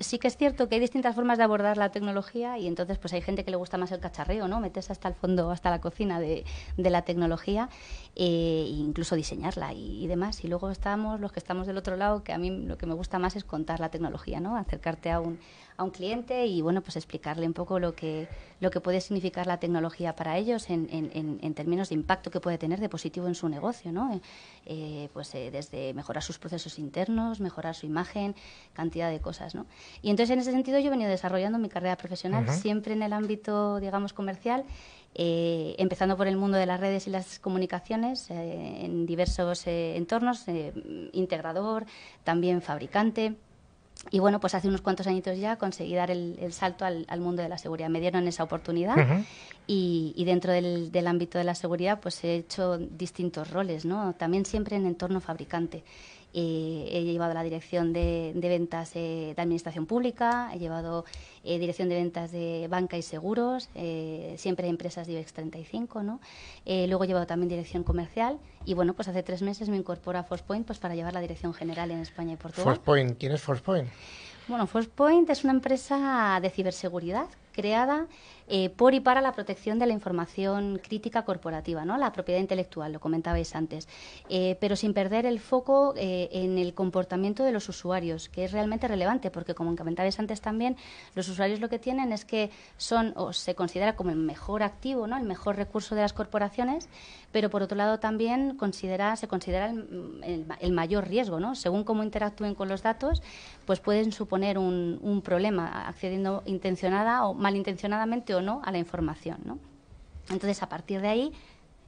Sí que es cierto que hay distintas formas de abordar la tecnología y entonces pues hay gente que le gusta más el cacharreo, ¿no? Metes hasta el fondo, hasta la cocina de, la tecnología e incluso diseñarla y, y, demás. Y luego estamos los que estamos del otro lado, que a mí lo que me gusta más es contar la tecnología, ¿no? Acercarte a un, a un cliente y bueno, pues explicarle un poco lo que, lo que puede significar la tecnología para ellos en, términos de impacto que puede tener de positivo en su negocio, ¿no? Eh, pues eh, desde mejorar sus procesos internos, mejorar su imagen, cantidad de cosas, ¿no? Y entonces en ese sentido yo he venido desarrollando mi carrera profesional siempre en el ámbito, digamos, comercial eh, empezando por el mundo de las redes y las comunicaciones en diversos entornos, integrador, también fabricante. Y bueno, pues hace unos cuantos añitos ya conseguí dar el, salto al, mundo de la seguridad. Me dieron esa oportunidad y, dentro del, del, ámbito de la seguridad pues he hecho distintos roles, ¿no? También siempre en entorno fabricante he llevado la dirección de, ventas eh, de Administración Pública, he llevado eh, dirección de ventas de banca y seguros, eh, siempre empresas de IBEX 35, ¿no? luego he llevado también dirección comercial y, bueno, pues hace tres meses me incorporo a Forcepoint pues, para llevar la dirección general en España y Portugal. Forcepoint, ¿quién es Forcepoint? Bueno, Forcepoint es una empresa de ciberseguridad creada eh, por y para la protección de la información crítica corporativa, ¿no? la propiedad intelectual, lo comentabais antes, eh, pero sin perder el foco eh, en el comportamiento de los usuarios, que es realmente relevante, porque como comentabais antes también, los usuarios lo que tienen es que son o se considera como el mejor activo, ¿no? el mejor recurso de las corporaciones, pero por otro lado también considera, se considera el, mayor riesgo, ¿no? Según cómo interactúen con los datos, pues pueden suponer un, un problema accediendo intencionada o malintencionadamente o no a la información, ¿no? Entonces, a partir de ahí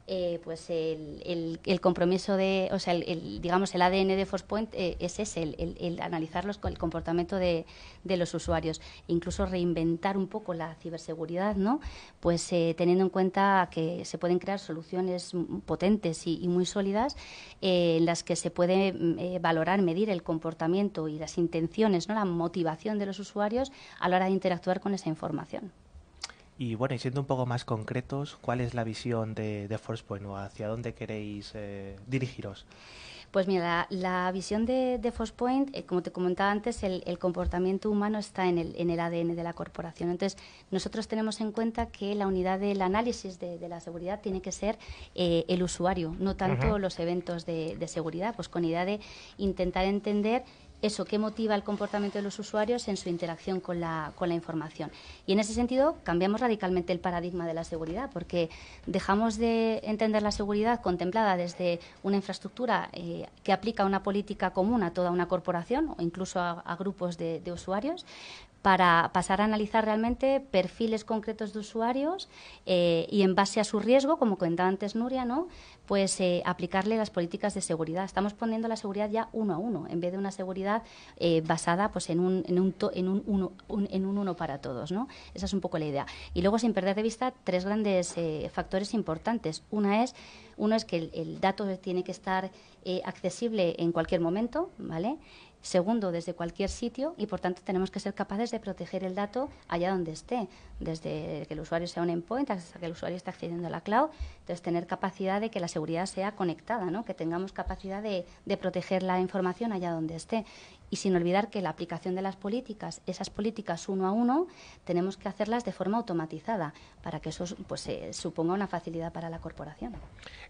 eh, pues el, el, compromiso de, o sea, el, digamos, el ADN de Forcepoint eh, es ese, el, analizar el comportamiento de, de, los usuarios, incluso reinventar un poco la ciberseguridad, ¿no? Pues eh, teniendo en cuenta que se pueden crear soluciones potentes y, y muy sólidas en las que se puede mm, valorar, medir el comportamiento y las intenciones, ¿no? La motivación de los usuarios a la hora de interactuar con esa información. Y bueno, y siendo un poco más concretos, ¿cuál es la visión de, de Forcepoint o hacia dónde queréis eh, dirigiros? Pues mira, la, visión de, Forcepoint, eh, como te comentaba antes, el, comportamiento humano está en el, en el ADN de la corporación. Entonces, nosotros tenemos en cuenta que la unidad del análisis de, la seguridad tiene que ser eh, el usuario, no tanto los eventos de seguridad, pues con idea de intentar entender eso, qué motiva el comportamiento de los usuarios en su interacción con la, información. Y en ese sentido cambiamos radicalmente el paradigma de la seguridad, porque dejamos de entender la seguridad contemplada desde una infraestructura eh, que aplica una política común a toda una corporación o incluso a, grupos de usuarios para pasar a analizar realmente perfiles concretos de usuarios eh, y en base a su riesgo, como comentaba antes Nuria, ¿no? pues eh, aplicarle las políticas de seguridad. Estamos poniendo la seguridad ya uno a uno, en vez de una seguridad eh, basada pues, en, un, en, un, en un uno, para todos. ¿no? Esa es un poco la idea. Y luego, sin perder de vista, tres grandes factores importantes. Una es, uno es que el, dato tiene que estar accesible en cualquier momento, ¿vale? Segundo, desde cualquier sitio y por tanto tenemos que ser capaces de proteger el dato allá donde esté, desde que el usuario sea un endpoint hasta que el usuario esté accediendo a la cloud. Entonces, tener capacidad de que la seguridad sea conectada, ¿no? que tengamos capacidad de, de proteger la información allá donde esté y sin olvidar que la aplicación de las políticas, esas políticas uno a uno, tenemos que hacerlas de forma automatizada para que eso pues, eh, suponga una facilidad para la corporación.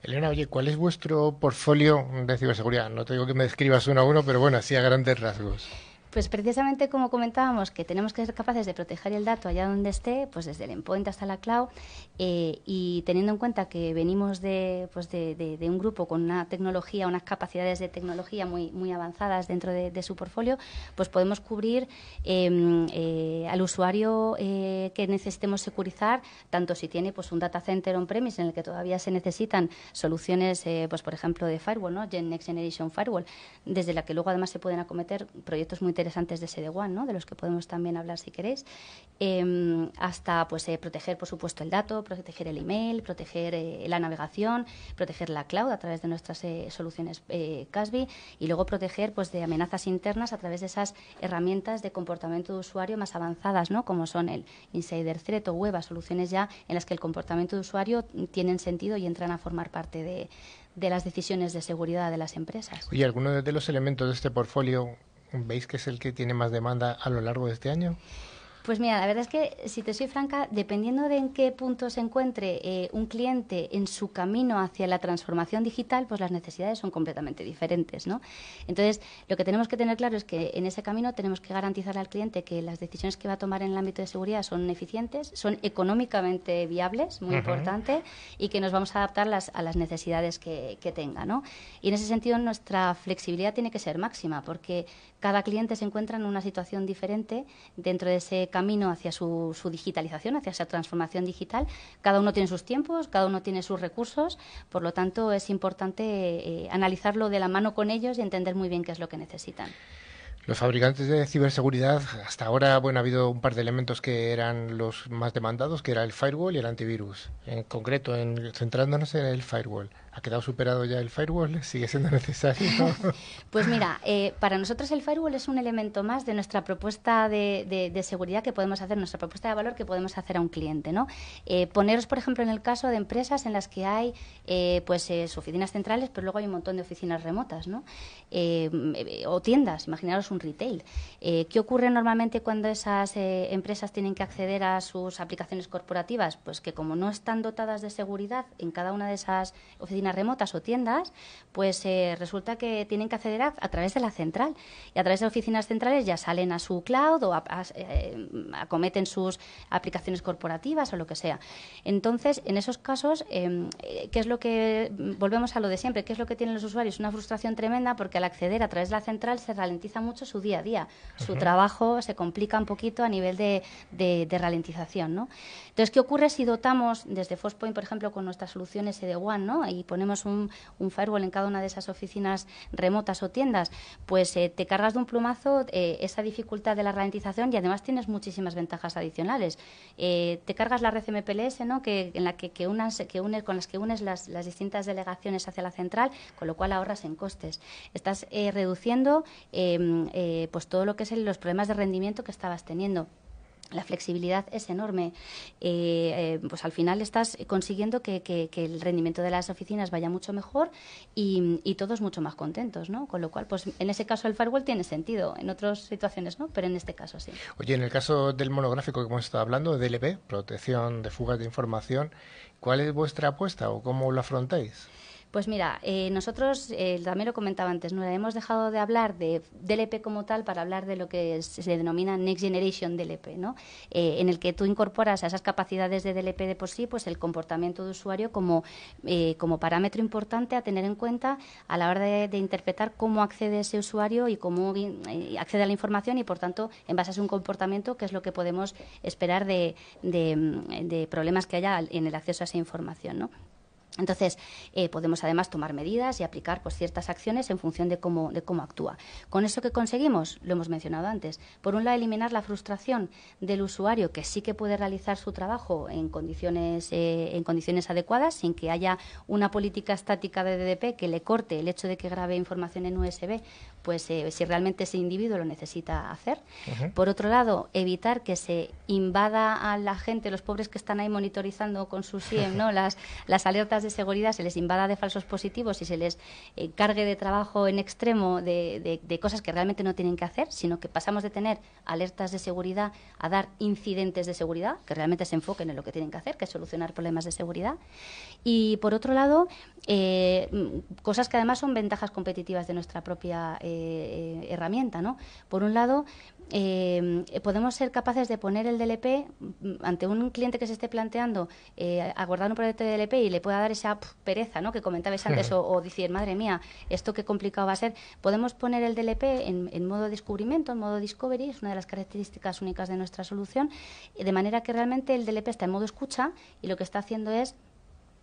Elena, oye, ¿cuál es vuestro portfolio de ciberseguridad? No te digo que me describas uno a uno, pero bueno, así a grandes rasgos. Pues precisamente como comentábamos que tenemos que ser capaces de proteger el dato allá donde esté, pues desde el endpoint hasta la cloud, eh, y teniendo en cuenta que venimos de, pues de, un grupo con una tecnología, unas capacidades de tecnología muy, avanzadas dentro de, su portfolio, pues podemos cubrir em, eh, al usuario eh, que necesitemos securizar, tanto si tiene pues un data center on-premise en el que todavía se necesitan soluciones, pues por ejemplo, de firewall, ¿no? Next Generation Firewall, desde la que luego además se pueden acometer proyectos muy interesantes de One, ¿no? de los que podemos también hablar si queréis, em, hasta pues, eh, proteger, por supuesto, el dato, proteger el email, proteger eh, la navegación, proteger la cloud a través de nuestras eh, soluciones CASBI y luego proteger pues, de amenazas internas a través de esas herramientas de comportamiento de usuario más avanzadas, ¿no? como son el Insider Threat o Web, soluciones ya en las que el comportamiento de usuario tienen sentido y entran a formar parte de, las decisiones de seguridad de las empresas. ¿Y algunos de los elementos de este portfolio veis que es el que tiene más demanda a lo largo de este año? Pues mira, la verdad es que, si te soy franca, dependiendo de en qué punto se encuentre eh, un cliente en su camino hacia la transformación digital, pues las necesidades son completamente diferentes, ¿no? Entonces, lo que tenemos que tener claro es que en ese camino tenemos que garantizar al cliente que las decisiones que va a tomar en el ámbito de seguridad son eficientes, son económicamente viables, muy importante, y que nos vamos a adaptar a las necesidades que, que tenga, ¿no? Y en ese sentido, nuestra flexibilidad tiene que ser máxima, porque cada cliente se encuentra en una situación diferente dentro de ese camino hacia su, digitalización, hacia esa transformación digital. Cada uno tiene sus tiempos, cada uno tiene sus recursos, por lo tanto es importante eh, analizarlo de la mano con ellos y entender muy bien qué es lo que necesitan. Los fabricantes de ciberseguridad, hasta ahora, bueno, ha habido un par de elementos que eran los más demandados, que era el firewall y el antivirus. En concreto, centrándonos en el firewall. ¿Ha quedado superado ya el firewall? ¿eh? ¿Sigue siendo necesario? pues mira, eh, para nosotros el firewall es un elemento más de nuestra propuesta de, seguridad que podemos hacer, nuestra propuesta de valor que podemos hacer a un cliente. ¿no? Eh, poneros, por ejemplo, en el caso de empresas en las que hay pues oficinas centrales, pero luego hay un montón de oficinas remotas ¿no? o tiendas, imaginaros un retail. ¿Qué ocurre normalmente cuando esas empresas tienen que acceder a sus aplicaciones corporativas? Pues que como no están dotadas de seguridad en cada una de esas oficinas, oficinas remotas o tiendas, pues eh, resulta que tienen que acceder a, través de la central. Y a través de oficinas centrales ya salen a su cloud o eh, acometen sus aplicaciones corporativas o lo que sea. Entonces, en esos casos, eh, ¿qué es lo que, volvemos a lo de siempre, qué es lo que tienen los usuarios? Una frustración tremenda porque al acceder a través de la central se ralentiza mucho su día a día, su trabajo se complica un poquito a nivel de, ralentización. ¿no? Entonces, ¿qué ocurre si dotamos desde Fospoint, por ejemplo, con nuestras soluciones ed One, ¿no? y ponemos un, un firewall en cada una de esas oficinas remotas o tiendas, pues eh, te cargas de un plumazo eh, esa dificultad de la ralentización y además tienes muchísimas ventajas adicionales. Eh, te cargas la red MPLS, ¿no? que, en la que, une, con las que unes las, distintas delegaciones hacia la central, con lo cual ahorras en costes. Estás reduciendo em, pues todo lo que es los problemas de rendimiento que estabas teniendo la flexibilidad es enorme. Eh, eh, pues al final estás consiguiendo que, el rendimiento de las oficinas vaya mucho mejor y, todos mucho más contentos, ¿no? Con lo cual, pues en ese caso el firewall tiene sentido, en otras situaciones no, pero en este caso sí. Oye, en el caso del monográfico que hemos estado hablando, DLP, e protección de fugas de información, ¿cuál es vuestra apuesta o cómo lo afrontáis? Pues mira, eh, nosotros, el eh, también lo comentaba antes, no hemos dejado de hablar de DLP e como tal para hablar de lo que se denomina Next Generation DLP, e ¿no? Eh, en el que tú incorporas a esas capacidades de DLP e de por sí, pues el comportamiento de usuario como, como parámetro importante a tener en cuenta a la hora de, interpretar cómo accede ese usuario y cómo accede a la información y, por tanto, en base a su comportamiento, que es lo que podemos esperar de, de mm, problemas que haya en el acceso a esa información, ¿no? Entonces, eh, podemos además tomar medidas y aplicar pues, ciertas acciones en función de cómo, de cómo actúa. Con eso que conseguimos, lo hemos mencionado antes, por un lado, eliminar la frustración del usuario que sí que puede realizar su trabajo en condiciones, eh, en condiciones adecuadas, sin que haya una política estática de DDP que le corte el hecho de que grabe información en USB, pues eh, si realmente ese individuo lo necesita hacer. Por otro lado, evitar que se invada a la gente, los pobres que están ahí monitorizando con su SIEM, ¿no? las, las alertas de seguridad se les invada de falsos positivos y se les eh, cargue de trabajo en extremo de, cosas que realmente no tienen que hacer, sino que pasamos de tener alertas de seguridad a dar incidentes de seguridad que realmente se enfoquen en lo que tienen que hacer, que es solucionar problemas de seguridad. Y por otro lado, eh, mm, cosas que además son ventajas competitivas de nuestra propia eh, herramienta. ¿no? Por un lado, eh, podemos ser capaces de poner el DLP mm, ante un cliente que se esté planteando eh, un proyecto de DLP y le pueda dar esa pereza ¿no? que comentabais antes o, decir, madre mía, esto qué complicado va a ser. Podemos poner el DLP en, modo descubrimiento, en modo discovery, es una de las características únicas de nuestra solución, de manera que realmente el DLP está en modo escucha y lo que está haciendo es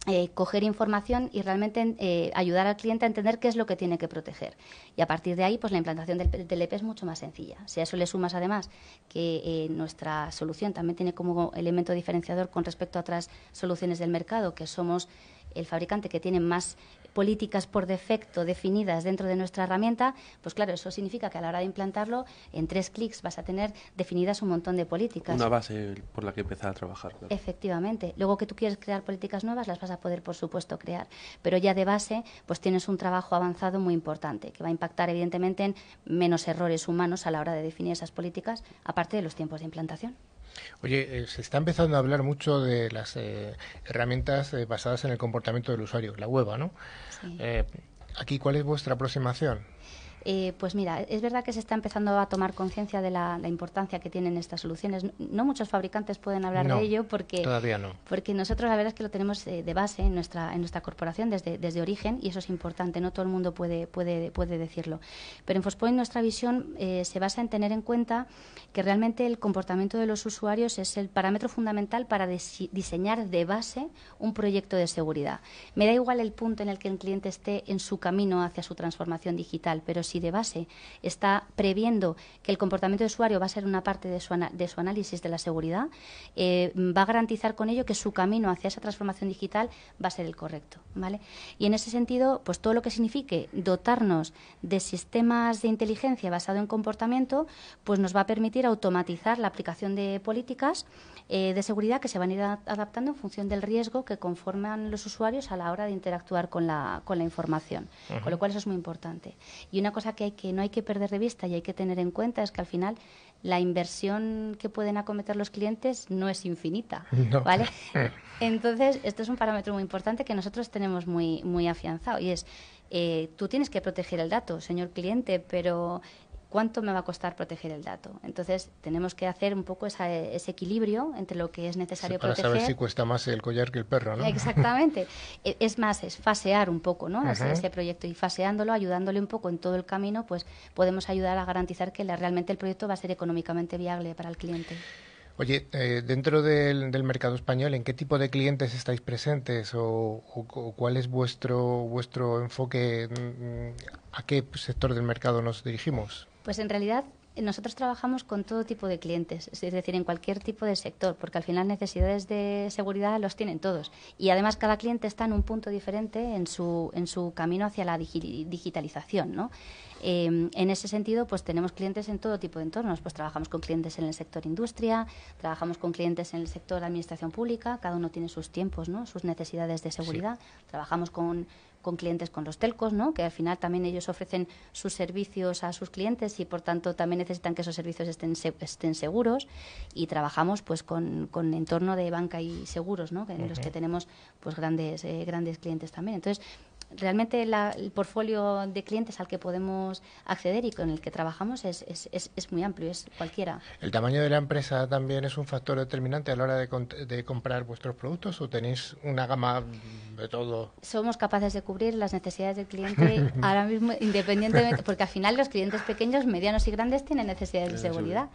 eh, coger información y realmente eh, ayudar al cliente a entender qué es lo que tiene que proteger. Y a partir de ahí, pues la implantación del, del EP e es mucho más sencilla. Si a eso le sumas además que eh, nuestra solución también tiene como elemento diferenciador con respecto a otras soluciones del mercado, que somos el fabricante que tiene más políticas por defecto definidas dentro de nuestra herramienta, pues claro, eso significa que a la hora de implantarlo, en tres clics vas a tener definidas un montón de políticas. Una base por la que empezar a trabajar. Efectivamente. Luego que tú quieres crear políticas nuevas, las vas a poder, por supuesto, crear. Pero ya de base, pues tienes un trabajo avanzado muy importante, que va a impactar, evidentemente, en menos errores humanos a la hora de definir esas políticas, aparte de los tiempos de implantación. Oye, eh, se está empezando a hablar mucho de las eh, herramientas eh, basadas en el comportamiento del usuario, la web, ¿no? aquí, ¿cuál es vuestra aproximación? Eh, pues mira, es verdad que se está empezando a tomar conciencia de la, importancia que tienen estas soluciones. No, muchos fabricantes pueden hablar de ello porque no. Porque nosotros la verdad es que lo tenemos eh, de base en nuestra en nuestra corporación desde, origen y eso es importante. No todo el mundo puede puede puede decirlo. Pero en Fospoint nuestra visión eh, se basa en tener en cuenta que realmente el comportamiento de los usuarios es el parámetro fundamental para diseñar de base un proyecto de seguridad. Me da igual el punto en el que el cliente esté en su camino hacia su transformación digital, pero y de base. Está previendo que el comportamiento de usuario va a ser una parte de su, análisis de la seguridad. Eh, va a garantizar con ello que su camino hacia esa transformación digital va a ser el correcto. ¿vale? Y en ese sentido, pues todo lo que signifique dotarnos de sistemas de inteligencia basado en comportamiento, pues nos va a permitir automatizar la aplicación de políticas eh, de seguridad que se van a ir adaptando en función del riesgo que conforman los usuarios a la hora de interactuar con la, con la información. Con lo cual eso es muy importante. Y una cosa que, hay que no hay que perder de vista y hay que tener en cuenta es que al final la inversión que pueden acometer los clientes no es infinita, ¿vale? Entonces, esto es un parámetro muy importante que nosotros tenemos muy, muy afianzado y es, eh, tú tienes que proteger el dato, señor cliente, pero ¿cuánto me va a costar proteger el dato? Entonces, tenemos que hacer un poco ese equilibrio entre lo que es necesario para proteger. Para saber si cuesta más el collar que el perro, ¿no? Exactamente. E, es más, es fasear un poco, ¿no? Ese, proyecto y faseándolo, ayudándole un poco en todo el camino, pues podemos ayudar a garantizar que realmente el proyecto va a ser económicamente viable para el cliente. Oye, eh, dentro del, del, mercado español, ¿en qué tipo de clientes estáis presentes o, cuál es vuestro, vuestro enfoque? Mm, ¿A qué sector del mercado nos dirigimos? Pues en realidad nosotros trabajamos con todo tipo de clientes, es decir, en cualquier tipo de sector, porque al final necesidades de seguridad los tienen todos. Y además cada cliente está en un punto diferente en su, en su camino hacia la digitalización, ¿no? Em, en ese sentido, pues tenemos clientes en todo tipo de entornos. Pues trabajamos con clientes en el sector industria, trabajamos con clientes en el sector administración pública, cada uno tiene sus tiempos, ¿no? sus necesidades de seguridad. Trabajamos con con clientes con los telcos, ¿no? que al final también ellos ofrecen sus servicios a sus clientes y por tanto también necesitan que esos servicios estén, estén seguros y trabajamos pues con, con entorno de banca y seguros, ¿no? en los que tenemos pues grandes, eh, grandes clientes también. Entonces, realmente el portfolio de clientes al que podemos acceder y con el que trabajamos es, es, muy amplio, es cualquiera. ¿El tamaño de la empresa también es un factor determinante a la hora de, comprar vuestros productos o tenéis una gama de todo? Somos capaces de cubrir las necesidades del cliente ahora mismo, independientemente, porque al final los clientes pequeños, medianos y grandes tienen necesidades de seguridad,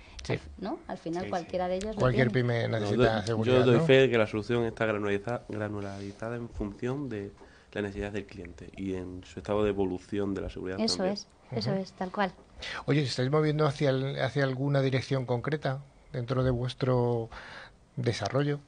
¿no? Al final cualquiera de ellos. Cualquier pyme necesita seguridad. Yo doy fe de que la solución está granularizada, granularizada en función de la necesidad del cliente y en su estado de evolución de la seguridad. Eso es, eso es, tal cual. Oye, si estáis moviendo hacia, hacia alguna dirección concreta dentro de vuestro desarrollo?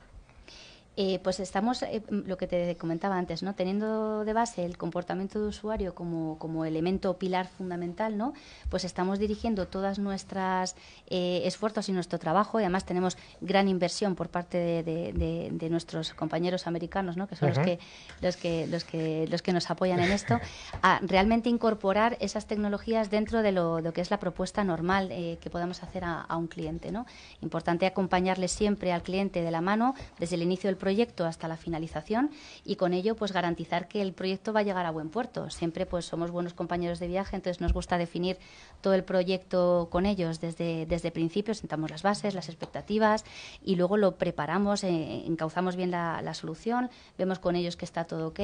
Eh, pues estamos, eh, lo que te comentaba antes, ¿no? teniendo de base el comportamiento de usuario como, elemento pilar fundamental, ¿no? pues estamos dirigiendo todas nuestras eh, esfuerzos y nuestro trabajo, y además tenemos gran inversión por parte de, nuestros compañeros americanos, ¿no? que son los, que, los, que, los, que, los que nos apoyan en esto, a realmente incorporar esas tecnologías dentro de lo, que es la propuesta normal que podamos hacer a, un cliente. ¿no? Importante acompañarle siempre al cliente de la mano desde el inicio del proyecto hasta la finalización y con ello pues garantizar que el proyecto va a llegar a buen puerto. Siempre pues somos buenos compañeros de viaje, entonces nos gusta definir todo el proyecto con ellos desde, desde principio, sentamos las bases, las expectativas y luego lo preparamos, eh, encauzamos bien la, la, solución, vemos con ellos que está todo ok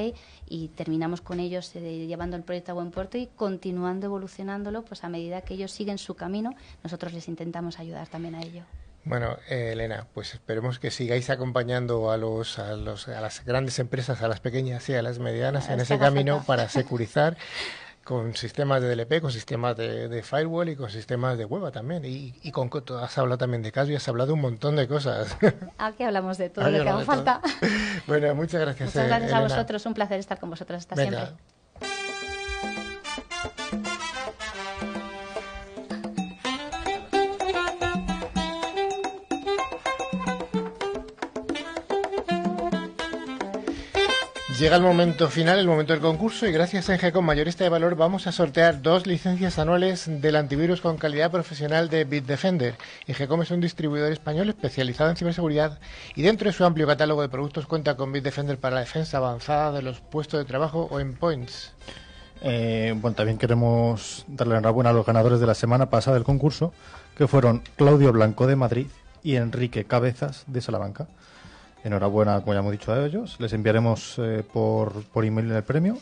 y terminamos con ellos eh, llevando el proyecto a buen puerto y continuando evolucionándolo pues a medida que ellos siguen su camino, nosotros les intentamos ayudar también a ello. Bueno, eh, Elena, pues esperemos que sigáis acompañando a, los, a, las grandes empresas, a las pequeñas y a las medianas en ese camino para securizar con sistemas de DLP, con sistemas de, firewall y con sistemas de hueva también. Y, y con has hablado también de caso y has hablado un montón de cosas. Aquí hablamos de todo lo que haga falta. Bueno, muchas gracias. Muchas gracias a eh, vosotros, un placer estar con vosotras hasta siempre. llega el momento final, el momento del concurso, y gracias a Engecom Mayorista de Valor vamos a sortear dos licencias anuales del antivirus con calidad profesional de Bitdefender. Engecom es un distribuidor español especializado en ciberseguridad y dentro de su amplio catálogo de productos cuenta con Bitdefender para la defensa avanzada de los puestos de trabajo o endpoints. points. Eh, bueno, también queremos darle la enhorabuena a los ganadores de la semana pasada del concurso, que fueron Claudio Blanco de Madrid y Enrique Cabezas de Salamanca enhorabuena, como ya hemos dicho a ellos. Les enviaremos eh, por, por email el premio.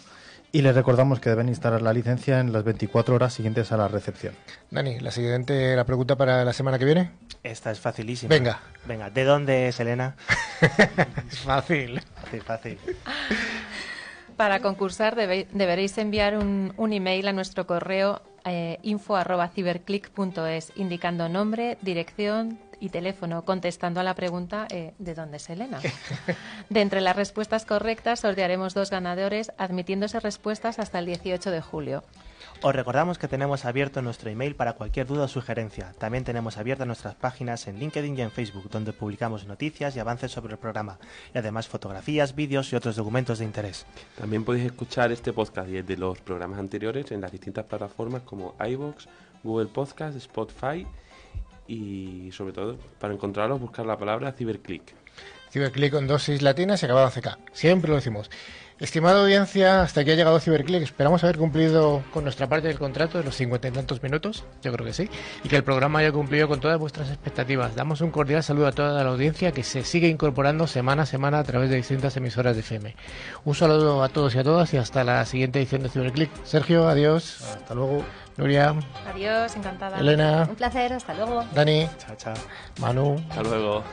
Y les recordamos que deben instalar la licencia en las 24 horas siguientes a la recepción. Dani, la siguiente, la pregunta para la semana que viene. Esta es facilísima. Venga. Venga, ¿de dónde es Elena? es fácil. Fácil, fácil. Para concursar deberéis enviar un, un, email a nuestro correo eh, punto info.ciberclick.es indicando nombre, dirección, y teléfono, contestando a la pregunta eh, ¿de dónde es Elena? de entre las respuestas correctas, sortearemos dos ganadores, admitiéndose respuestas hasta el 18 de julio. Os recordamos que tenemos abierto nuestro email para cualquier duda o sugerencia. También tenemos abiertas nuestras páginas en LinkedIn y en Facebook, donde publicamos noticias y avances sobre el programa, y además fotografías, vídeos y otros documentos de interés. También podéis escuchar este podcast y el de los programas anteriores en las distintas plataformas como iVoox, Google Podcast, Spotify y sobre todo para encontrarlos buscar la palabra ciberclick. Ciberclick con dosis latinas y acabado CK. Siempre lo decimos. Estimada audiencia, hasta aquí ha llegado Ciberclick. Esperamos haber cumplido con nuestra parte del contrato de los cincuenta y tantos minutos, yo creo que sí, y que el programa haya cumplido con todas vuestras expectativas. Damos un cordial saludo a toda la audiencia que se sigue incorporando semana a semana a través de distintas emisoras de FM. Un saludo a todos y a todas y hasta la siguiente edición de Ciberclick. Sergio, adiós. Hasta luego. Nuria. Adiós, encantada. Elena. Un placer, hasta luego. Dani. Chao, chao. Manu. Hasta luego.